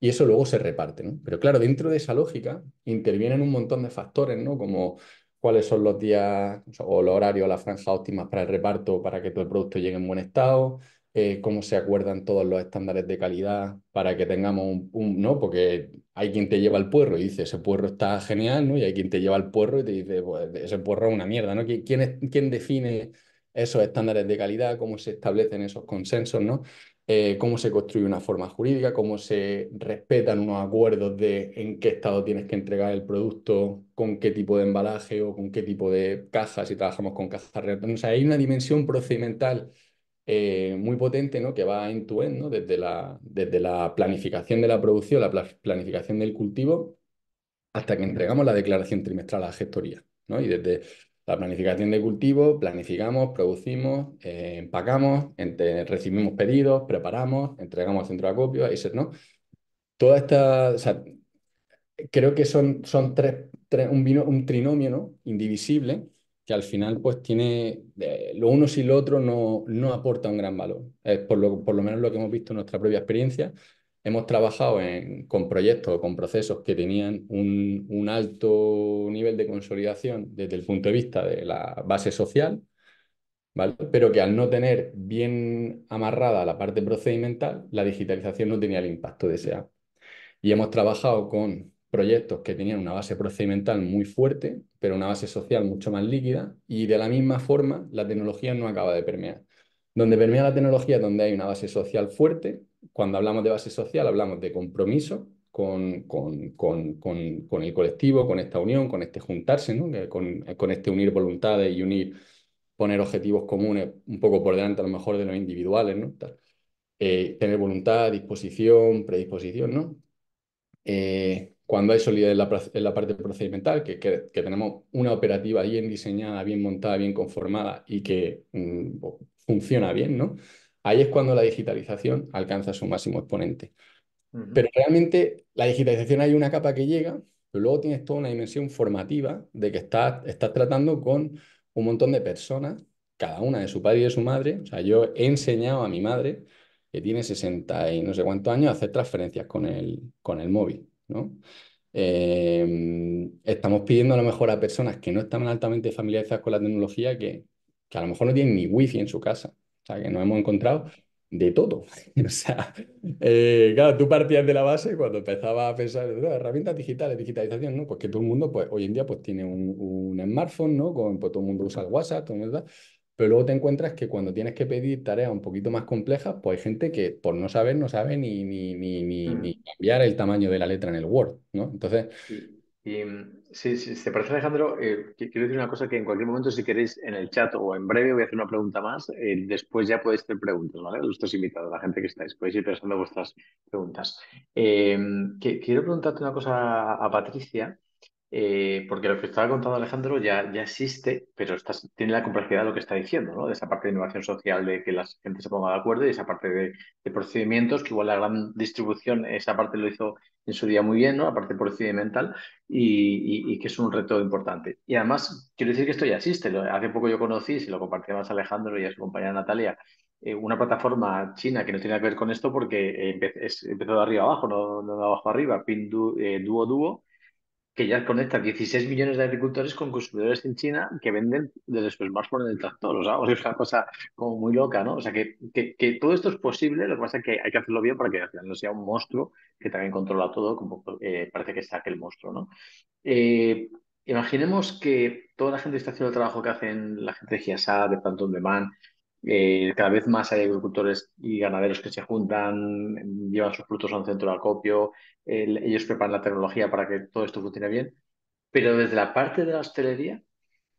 Y eso luego se reparte, ¿no? Pero claro, dentro de esa lógica intervienen un montón de factores, ¿no? Como cuáles son los días o los horarios, las franjas óptimas para el reparto para que todo el producto llegue en buen estado, eh, cómo se acuerdan todos los estándares de calidad para que tengamos un, ¿no? Porque hay quien te lleva el puerro y dice, ese puerro está genial, ¿no? Y hay quien te lleva el puerro y te dice, pues ese puerro es una mierda, ¿no? ¿Quién, quién define esos estándares de calidad, cómo se establecen esos consensos, ¿no? Eh, cómo se construye una forma jurídica, cómo se respetan unos acuerdos de en qué estado tienes que entregar el producto, con qué tipo de embalaje o con qué tipo de caja, si trabajamos con cajas O sea, hay una dimensión procedimental eh, muy potente ¿no? que va en tu desde, la, desde la planificación de la producción, la planificación del cultivo, hasta que entregamos la declaración trimestral a la gestoría. ¿no? Y desde la planificación de cultivo, planificamos, producimos, eh, empacamos, recibimos pedidos, preparamos, entregamos al centro de acopio, etc. ¿no? Toda esta, o sea, creo que son, son tres, un, un trinomio ¿no? indivisible que al final pues tiene, eh, lo uno sin lo otro no, no aporta un gran valor. Es por lo, por lo menos lo que hemos visto en nuestra propia experiencia, hemos trabajado con proyectos o con procesos que tenían un, alto nivel de consolidación desde el punto de vista de la base social, pero que al no tener bien amarrada la parte procedimental, la digitalización no tenía el impacto deseado. Y hemos trabajado con proyectos que tenían una base procedimental muy fuerte, pero una base social mucho más líquida, y de la misma forma la tecnología no acaba de permear. Donde permea la tecnología, donde hay una base social fuerte, cuando hablamos de base social, hablamos de compromiso con, con, con, con el colectivo, con esta unión, con este juntarse, ¿no? con, este unir voluntades y unir, poner objetivos comunes un poco por delante a lo mejor de los individuales, ¿no? Eh, tener voluntad, disposición, predisposición, ¿no? Eh, cuando hay solidez en la, parte procedimental, que, que, tenemos una operativa bien diseñada, bien montada, bien conformada y que mm, pues, funciona bien, ¿no? Ahí es cuando la digitalización alcanza su máximo exponente. Pero realmente la digitalización hay una capa que llega, pero luego tienes toda una dimensión formativa de que estás, tratando con un montón de personas, cada una de su padre y de su madre. O sea, yo he enseñado a mi madre, que tiene 60 y no sé cuántos años, a hacer transferencias con el, con el móvil, em, estamos pidiendo a lo mejor a personas que no están altamente familiarizadas con la tecnología que, que a lo mejor no tienen ni wifi en su casa sea, que nos hemos encontrado de todo. o sea, eh, claro, tú partías de la base cuando empezabas a pensar, en herramientas digitales, digitalización, ¿no? Pues que todo el mundo, pues hoy en día, pues tiene un, smartphone, ¿no? pues todo el mundo usa el WhatsApp, todo pero luego te encuentras que cuando tienes que pedir tareas un poquito más complejas, pues hay gente que por no saber, no sabe ni, ni, ni, ni, mm. cambiar el tamaño de la letra en el Word, ¿no? Entonces, y si mm, se parece Alejandro, eh, quiero decir una cosa que en cualquier momento, si queréis, en el chat o en breve voy a hacer una pregunta más, eh, después ya podéis hacer preguntas, ¿vale? Los invitados, la gente que estáis, podéis ir pensando vuestras preguntas. Eh, que- quiero preguntarte una cosa a Patricia, eh, porque lo que estaba contando Alejandro ya, ya existe, pero tiene la complejidad de lo que está diciendo, ¿no? De esa parte de innovación social, de que la gente se ponga de acuerdo, y esa parte de, procedimientos, que igual la gran distribución, esa parte lo hizo en su día muy bien, ¿no? La parte procedimental, y, y, que es un reto importante. Y además, quiero decir que esto ya existe. Hace poco yo conocí, si lo compartíamos más Alejandro y a su compañera Natalia, eh, una plataforma china que no tiene que ver con esto porque eh, empezó de arriba abajo, no, de abajo arriba, Pin Duo Duo que ya conecta 16 millones de agricultores con consumidores en China que venden desde su smartphone en el tractor. O sea, es una cosa como muy loca, ¿no? O sea, que, todo esto es posible, lo que pasa es que hay que hacerlo bien para que al final no sea un monstruo que también controla todo, como eh, parece que está aquel monstruo, ¿no? Eh, imaginemos que toda la gente está haciendo el trabajo que hacen la gente de GIASA, de Phantom de Man, eh, cada vez más hay agricultores y ganaderos que se juntan, llevan sus frutos a un centro de acopio, ellos preparan la tecnología para que todo esto funcione bien. Pero desde la parte de la hostelería,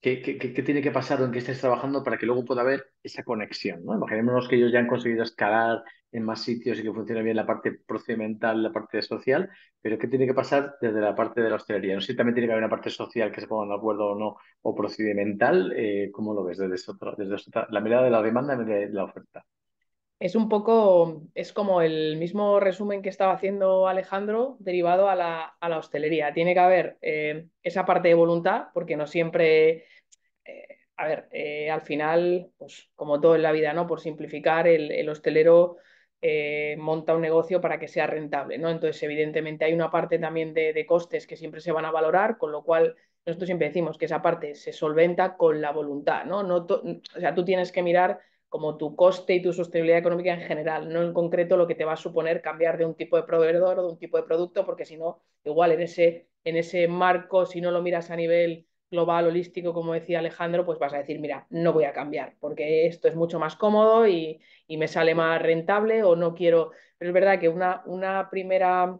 ¿Qué, tiene que pasar o en qué estáis trabajando para que luego pueda haber esa conexión? Imaginémonos que ellos ya han conseguido escalar en más sitios y que funcione bien la parte procedimental, la parte social, pero ¿qué tiene que pasar desde la parte de la hostelería? No sé si también tiene que haber una parte social que se ponga de acuerdo o no, o procedimental, eh, ¿cómo lo ves desde, desde la mirada de la demanda en de la oferta? es un poco, es como el mismo resumen que estaba haciendo Alejandro derivado a la, hostelería. Tiene que haber eh, esa parte de voluntad, porque no siempre, eh, a ver, eh, al final, pues como todo en la vida, ¿no? Por simplificar, el, el hostelero monta un negocio para que sea rentable, ¿no? Entonces, evidentemente hay una parte también de, costes que siempre se van a valorar, con lo cual nosotros siempre decimos que esa parte se solventa con la voluntad, ¿no? no o sea, tú tienes que mirar como tu coste y tu sostenibilidad económica en general, no en concreto lo que te va a suponer cambiar de un tipo de proveedor o de un tipo de producto, porque si no, igual en ese, en ese marco, si no lo miras a nivel global, holístico, como decía Alejandro, pues vas a decir, mira, no voy a cambiar, porque esto es mucho más cómodo y, me sale más rentable o no quiero. Pero es verdad que una, una primera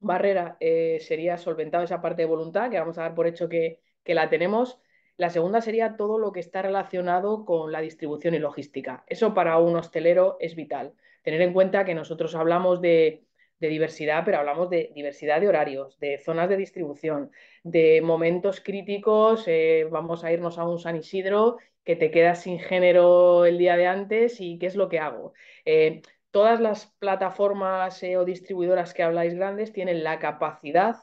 barrera eh, sería solventar esa parte de voluntad, que vamos a dar por hecho que, que la tenemos la segunda sería todo lo que está relacionado con la distribución y logística. Eso para un hostelero es vital. Tener en cuenta que nosotros hablamos de, diversidad, pero hablamos de diversidad de horarios, de zonas de distribución, de momentos críticos, eh, vamos a irnos a un San Isidro que te quedas sin género el día de antes y qué es lo que hago. Eh, todas las plataformas eh, o distribuidoras que habláis grandes tienen la capacidad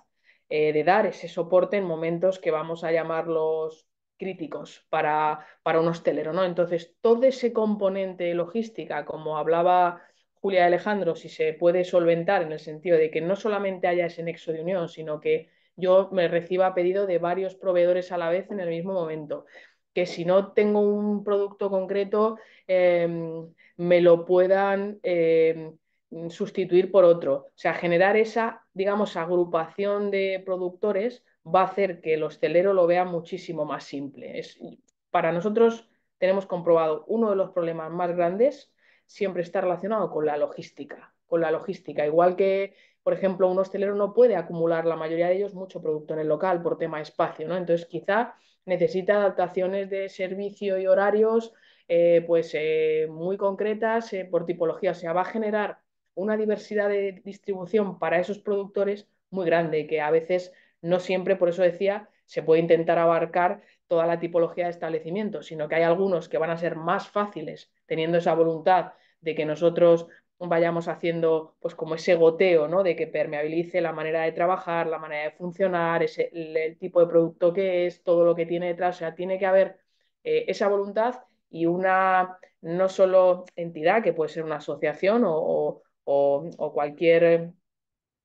de dar ese soporte en momentos que vamos a llamarlos críticos para, un hostelero, ¿no? Entonces, todo ese componente logística, como hablaba Julia Alejandro, si se puede solventar en el sentido de que no solamente haya ese nexo de unión, sino que yo me reciba pedido de varios proveedores a la vez en el mismo momento. Que si no tengo un producto concreto, em, me lo puedan em, sustituir por otro. O sea, generar esa, digamos, agrupación de productores va a hacer que el hostelero lo vea muchísimo más simple. para nosotros tenemos comprobado uno de los problemas más grandes siempre está relacionado con la logística, con la logística, igual que por ejemplo, un hostelero no puede acumular la mayoría de ellos mucho producto en el local por tema espacio, ¿no? Entonces, quizá necesita adaptaciones de servicio y horarios eh, pues, eh, muy concretas eh, por tipología. O sea, va a generar una diversidad de distribución para esos productores muy grande, que a veces no siempre, por eso decía, se puede intentar abarcar toda la tipología de establecimientos, sino que hay algunos que van a ser más fáciles teniendo esa voluntad de que nosotros vayamos haciendo pues como ese goteo, ¿no? De que permeabilice la manera de trabajar, la manera de funcionar, el, tipo de producto que es, todo lo que tiene detrás. O sea, tiene que haber eh, esa voluntad y una no solo entidad, que puede ser una asociación o, cualquier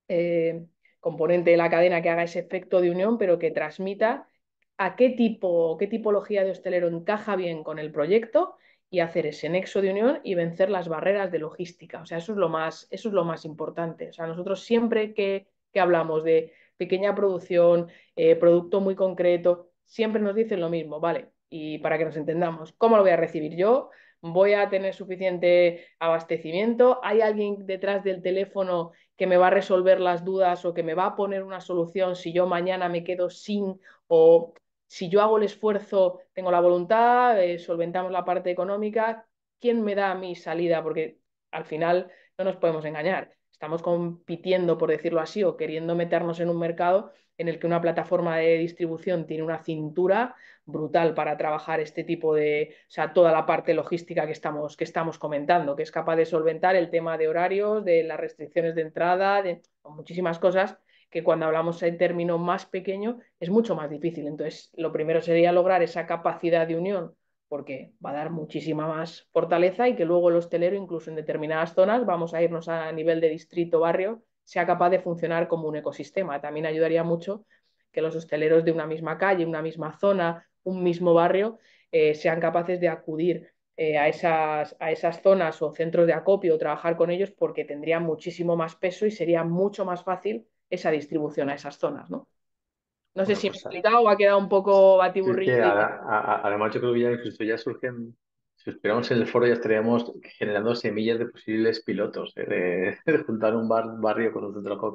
eh, componente de la cadena que haga ese efecto de unión, pero que transmita a qué tipo, qué tipología de hostelero encaja bien con el proyecto y hacer ese nexo de unión y vencer las barreras de logística. O sea, eso es lo más, eso es lo más importante. O sea, nosotros siempre que, hablamos de pequeña producción, eh, producto muy concreto, siempre nos dicen lo mismo, ¿vale? Y para que nos entendamos, ¿cómo lo voy a recibir yo? voy a tener suficiente abastecimiento, hay alguien detrás del teléfono que me va a resolver las dudas o que me va a poner una solución si yo mañana me quedo sin o si yo hago el esfuerzo, tengo la voluntad, eh, solventamos la parte económica, ¿quién me da mi salida? Porque al final no nos podemos engañar. Estamos compitiendo, por decirlo así, o queriendo meternos en un mercado en el que una plataforma de distribución tiene una cintura brutal para trabajar este tipo de, o sea, toda la parte logística que estamos, que estamos comentando, que es capaz de solventar el tema de horarios, de las restricciones de entrada, de muchísimas cosas que cuando hablamos en término más pequeño es mucho más difícil. Entonces, lo primero sería lograr esa capacidad de unión porque va a dar muchísima más fortaleza y que luego el hostelero, incluso en determinadas zonas, vamos a irnos a nivel de distrito, barrio, sea capaz de funcionar como un ecosistema. También ayudaría mucho que los hosteleros de una misma calle, una misma zona, un mismo barrio, eh, sean capaces de acudir eh, a, esas, a esas zonas o centros de acopio o trabajar con ellos porque tendrían muchísimo más peso y sería mucho más fácil esa distribución a esas zonas, ¿no? No sé si me he pues, explicado o ha quedado un poco batiburrillo. además, yo creo que ya ya surgen Esperamos en el foro ya estaríamos generando semillas de posibles pilotos, ¿eh? de, juntar un barrio con un centro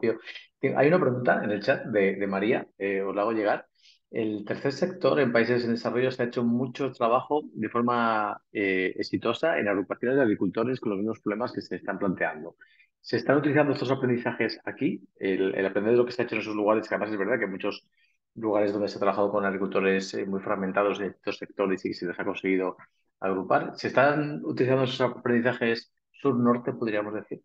Hay una pregunta en el chat de, María, eh, os la hago llegar. El tercer sector en países en desarrollo se ha hecho mucho trabajo de forma eh, exitosa en agrupaciones de agricultores con los mismos problemas que se están planteando. ¿Se están utilizando estos aprendizajes aquí? El, aprender de lo que se ha hecho en esos lugares, que además es verdad que muchos lugares donde se ha trabajado con agricultores muy fragmentados en estos sectores y se les ha conseguido agrupar. ¿Se están utilizando esos aprendizajes sur-norte, podríamos decir?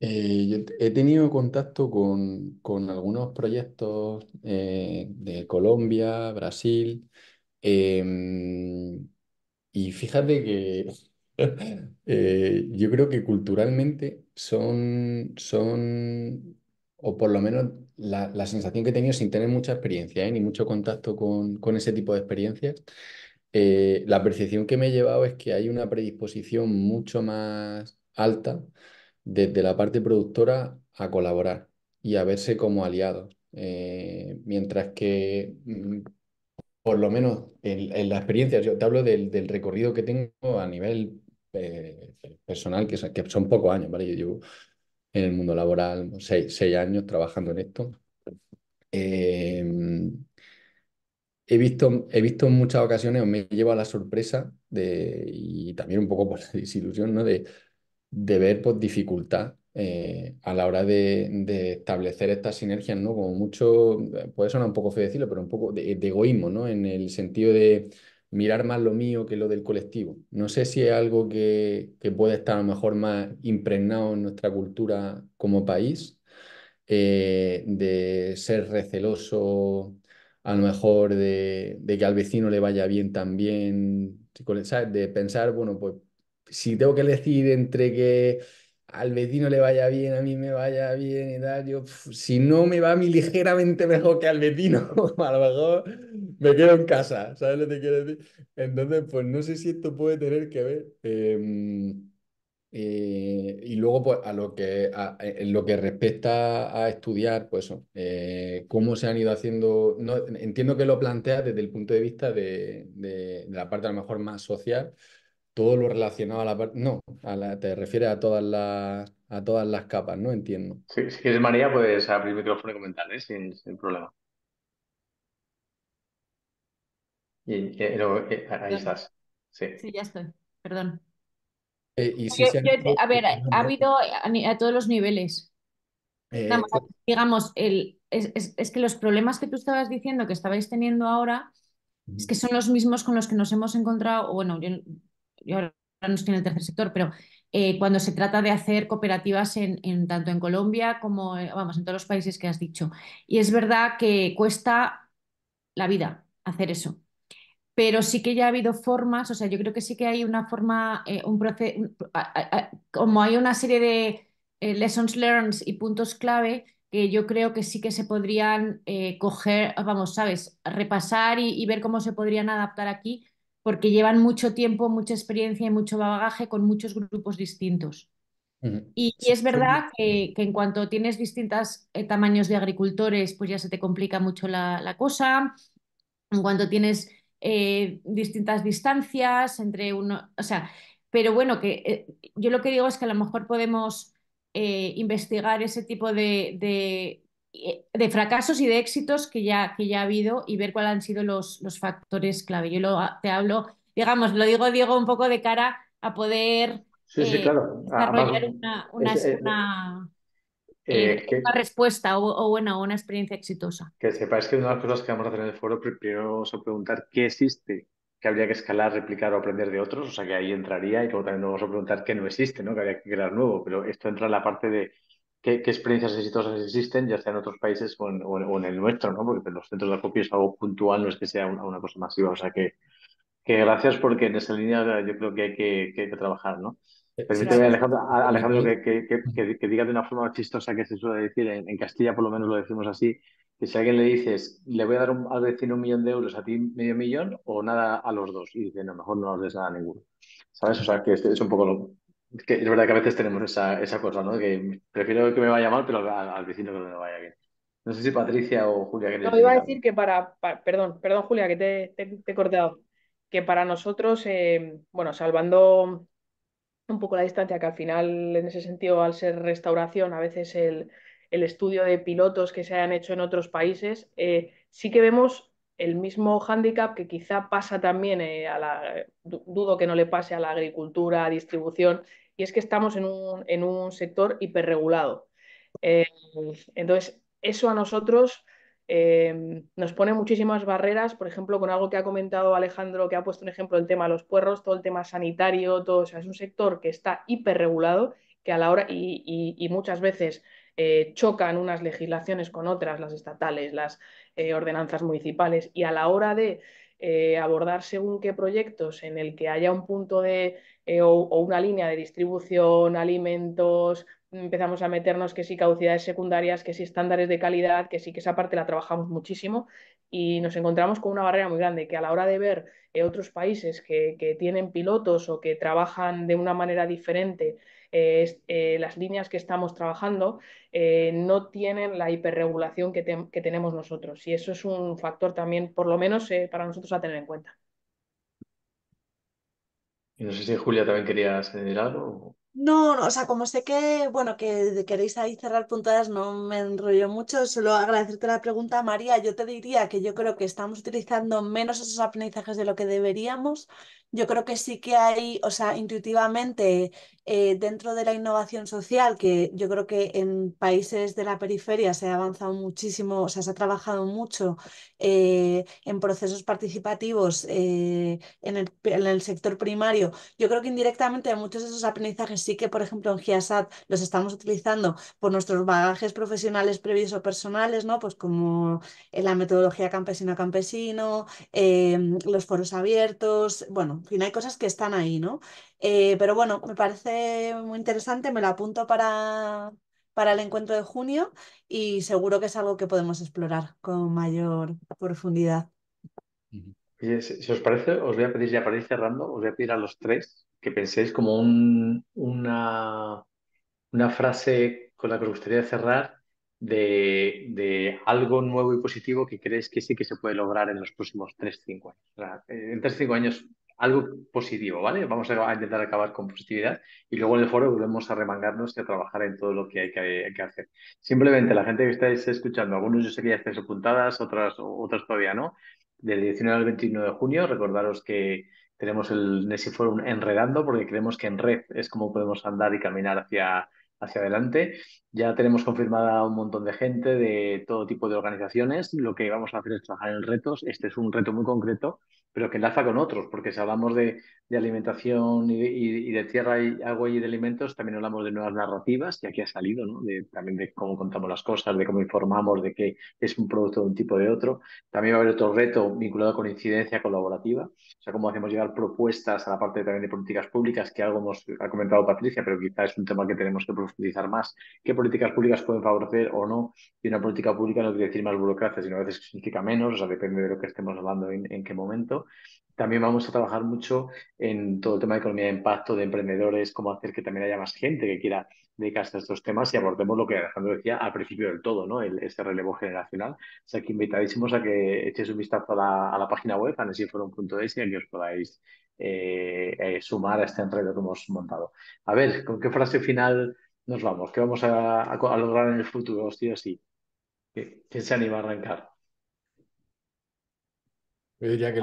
Eh, he tenido contacto con, algunos proyectos eh, de Colombia, Brasil, em, y fíjate que eh, yo creo que culturalmente son, son o por lo menos la, sensación que he tenido sin tener mucha experiencia ¿eh? ni mucho contacto con, con, ese tipo de experiencias, eh, la percepción que me he llevado es que hay una predisposición mucho más alta desde la parte productora a colaborar y a verse como aliado. Eh, mientras que, mm, por lo menos en, la experiencia, yo te hablo del, recorrido que tengo a nivel personal, que son, pocos años, ¿vale? Yo en el mundo laboral, seis, seis años trabajando en esto. Em, he, visto, he visto en muchas ocasiones, me lleva a la sorpresa de, y también un poco por la disilusión ¿no? de, ver pues, dificultad eh, a la hora de, establecer estas sinergias, ¿no? Como mucho, eh, puede sonar un poco feo decirlo, pero un poco de, de egoísmo, ¿no? En el sentido de, mirar más lo mío que lo del colectivo. No sé si es algo que, puede estar a lo mejor más impregnado en nuestra cultura como país, eh, de ser receloso, a lo mejor de, que al vecino le vaya bien también, de pensar, bueno, pues si tengo que elegir entre que al vecino le vaya bien, a mí me vaya bien y tal. Yo, si no me va a mí ligeramente mejor que al vecino, a lo mejor me quedo en casa, ¿sabes lo que quiero decir? Entonces, pues no sé si esto puede tener que ver. Em, eh, y luego, pues, a lo que, en lo que respecta a estudiar, pues eh, cómo se han ido haciendo, no, entiendo que lo planteas desde el punto de vista de, de la parte a lo mejor más social, todo lo relacionado a la No, a la... te refieres a todas las a todas las capas, ¿no? Entiendo. si quieres, María, puedes abrir el micrófono y comentar, ¿eh? sin, problema. Eh, eh, ahí estás. Sí. ya estoy. Perdón. a ver, ha habido a, todos los niveles. digamos, el, es, que los problemas que tú estabas diciendo que estabais teniendo ahora es que son los mismos con los que nos hemos encontrado, bueno, yo yo ahora no estoy el tercer sector, pero eh, cuando se trata de hacer cooperativas en, tanto en Colombia como eh, vamos, en todos los países que has dicho. Y es verdad que cuesta la vida hacer eso. Pero sí que ya ha habido formas, o sea, yo creo que sí que hay una forma, eh, un proceso, como hay una serie de lessons learned y puntos clave, que yo creo que sí que se podrían coger, vamos, sabes, repasar y, ver cómo se podrían adaptar aquí porque llevan mucho tiempo, mucha experiencia y mucho bagaje con muchos grupos distintos. y, es verdad que, en cuanto tienes distintos eh, tamaños de agricultores, pues ya se te complica mucho la, cosa. En cuanto tienes eh, distintas distancias entre uno, o sea, pero bueno, que eh, yo lo que digo es que a lo mejor podemos investigar ese tipo de eh, de fracasos y de éxitos que ya, que ya ha habido y ver cuáles han sido los, los factores clave. Yo lo, ah, te hablo, digamos, lo digo, Diego, un poco de cara a poder desarrollar una, respuesta o, o, una experiencia exitosa. Que sepáis que una de las cosas que vamos a hacer en el foro, primero vamos preguntar qué existe que habría que escalar, replicar o aprender de otros, o sea que ahí entraría y luego también nos vamos a preguntar qué no existe, ¿no? que habría que crear nuevo, pero esto entra en la parte de qué, experiencias exitosas existen, ya sea en otros países o en, el nuestro, ¿no? Porque los centros de acopio es algo puntual, no es que sea una, cosa masiva. O sea que, gracias porque en esa línea yo creo que hay que, trabajar, ¿no? Permíteme, Alejandro, Alejandro que, que, diga de una forma chistosa que se suele decir, en, Castilla por lo menos lo decimos así, que si alguien le dices, le voy a dar a al vecino un millón de euros, a ti medio millón, o nada a los dos, y dice, no, mejor no nos des nada a ninguno. ¿Sabes? O sea, que es, es un poco lo, es verdad que a veces tenemos esa, cosa, ¿no? Que prefiero que me vaya mal, pero al, vecino que no me vaya bien. No sé si Patricia o Julia. No, iba a decir que para, Perdón, perdón, Julia, que te, te, he cortado. Que para nosotros, eh, bueno, salvando un poco la distancia, que al final, en ese sentido, al ser restauración, a veces el, estudio de pilotos que se hayan hecho en otros países, eh, sí que vemos el mismo hándicap que quizá pasa también eh, a la, dudo que no le pase a la agricultura, a distribución, y es que estamos en un, sector hiperregulado. Eh, entonces, eso a nosotros em, nos pone muchísimas barreras, por ejemplo, con algo que ha comentado Alejandro, que ha puesto un ejemplo el tema de los puerros, todo el tema sanitario, todo, o sea, es un sector que está hiperregulado, que a la hora y, muchas veces eh, chocan unas legislaciones con otras, las estatales, las eh, ordenanzas municipales, y a la hora de eh, abordar según qué proyectos en el que haya un punto de eh, o, una línea de distribución, alimentos, empezamos a meternos que sí caducidades secundarias, que sí estándares de calidad, que sí que esa parte la trabajamos muchísimo y nos encontramos con una barrera muy grande que a la hora de ver eh, otros países que, tienen pilotos o que trabajan de una manera diferente eh, las líneas que estamos trabajando eh, no tienen la hiperregulación que, tenemos nosotros. Y eso es un factor también, por lo menos, eh, para nosotros a tener en cuenta. Y no sé si Julia también querías decir algo. No, no, o sea, como sé que, bueno, que queréis ahí cerrar puntadas, no me enrollo mucho, solo agradecerte la pregunta, María. Yo te diría que yo creo que estamos utilizando menos esos aprendizajes de lo que deberíamos yo creo que sí que hay, o sea, intuitivamente, eh, dentro de la innovación social, que yo creo que en países de la periferia se ha avanzado muchísimo, o sea, se ha trabajado mucho eh, en procesos participativos eh, en, el, sector primario. Yo creo que indirectamente muchos de esos aprendizajes sí que, por ejemplo, en GIASAT los estamos utilizando por nuestros bagajes profesionales previos o personales, ¿no? Pues como la metodología campesino-campesino, em, los foros abiertos, bueno, en fin, hay cosas que están ahí, ¿no? Eh, pero bueno, me parece muy interesante, me lo apunto para, para el encuentro de junio y seguro que es algo que podemos explorar con mayor profundidad. Si os parece, os voy a pedir ya para ir cerrando, os voy a pedir a los tres que penséis como una, una frase con la que os gustaría cerrar de, algo nuevo y positivo que creéis que sí que se puede lograr en los próximos 3 cinco años. en 3-5 años algo positivo, ¿vale? Vamos a intentar acabar con positividad y luego en el foro volvemos a remangarnos y a trabajar en todo lo que hay que, hacer. Simplemente la gente que estáis escuchando, algunos yo sé que ya estáis apuntadas, otras, otras todavía no, del 19 al 29 de junio, recordaros que tenemos el Nesi Forum enredando porque creemos que en red es como podemos andar y caminar hacia, hacia adelante. Ya tenemos confirmada un montón de gente de todo tipo de organizaciones. Lo que vamos a hacer es trabajar en retos. Este es un reto muy concreto pero que enlaza con otros, porque si hablamos de, alimentación y de, tierra y agua y de alimentos, también hablamos de nuevas narrativas, y aquí ha salido, ¿no? de, también de cómo contamos las cosas, de cómo informamos, de que es un producto de un tipo o de otro. También va a haber otro reto vinculado con incidencia colaborativa, o sea, cómo hacemos llegar propuestas a la parte también de políticas públicas, que algo hemos ha comentado Patricia, pero quizás es un tema que tenemos que profundizar más. ¿Qué políticas públicas pueden favorecer o no? Y una política pública no quiere decir más burocracia, sino a veces significa menos, o sea, depende de lo que estemos hablando en qué momento. También vamos a trabajar mucho en todo el tema de economía de impacto, de emprendedores, cómo hacer que también haya más gente que quiera dedicarse a estos temas y abordemos lo que Alejandro decía al principio del todo, ¿no? este relevo generacional. O sea, que invitadísimos a que echéis un vistazo a la, página web, anesiforum.es, y a que os podáis eh, eh, sumar a este enredo que hemos montado. A ver, ¿con qué frase final nos vamos? ¿Qué vamos a, lograr en el futuro, ¿Quién se anima a arrancar? Yo diría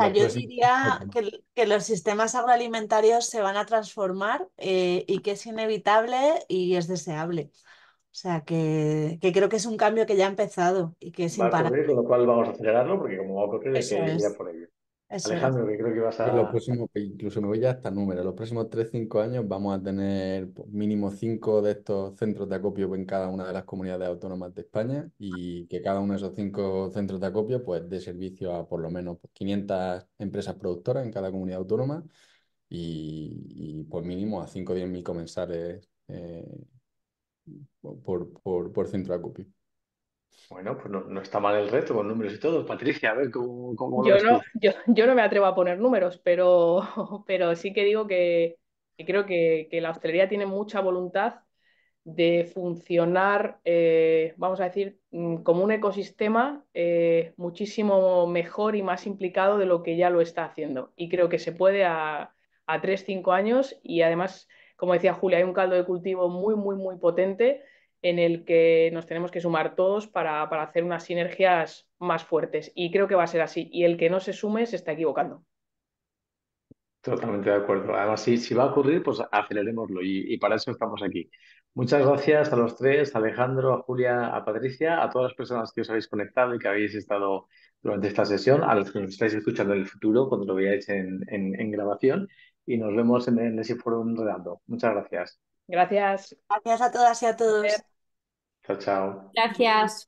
que, los sistemas agroalimentarios se van a transformar eh, y que es inevitable y es deseable. O sea, que, creo que es un cambio que ya ha empezado y que es imparable. con lo cual vamos a acelerarlo porque como va creo que ir por ello. Alejandro, que creo que vas a... Los incluso me voy ya hasta número los próximos 3-5 años vamos a tener pues, mínimo 5 de estos centros de acopio en cada una de las comunidades autónomas de España y que cada uno de esos 5 centros de acopio pues dé servicio a por lo menos 500 pues, empresas productoras en cada comunidad autónoma y, por pues, mínimo a 5 o 10 mil comensales eh, por, por centro de acopio. Bueno, pues no, está mal el reto con números y todo. Patricia, a ver cómo, yo, no, no me atrevo a poner números, pero, sí que digo que, creo que, la hostelería tiene mucha voluntad de funcionar, eh, vamos a decir, mm, como un ecosistema eh, muchísimo mejor y más implicado de lo que ya lo está haciendo. Y creo que se puede a, a 3, 5 años y además, como decía Julia, hay un caldo de cultivo muy, muy, muy potente en el que nos tenemos que sumar todos para, para, hacer unas sinergias más fuertes. Y creo que va a ser así. Y el que no se sume se está equivocando. Totalmente de acuerdo. Además, si, si va a ocurrir, pues acelerémoslo y, para eso estamos aquí. Muchas gracias a los tres, a Alejandro, a Julia, a Patricia, a todas las personas que os habéis conectado y que habéis estado durante esta sesión, a los que nos estáis escuchando en el futuro cuando lo veáis en, grabación y nos vemos en, el ese foro redando. Muchas gracias. Gracias. Gracias a todas y a todos. Chao, chao. Gracias.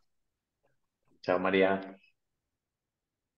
Chao, María.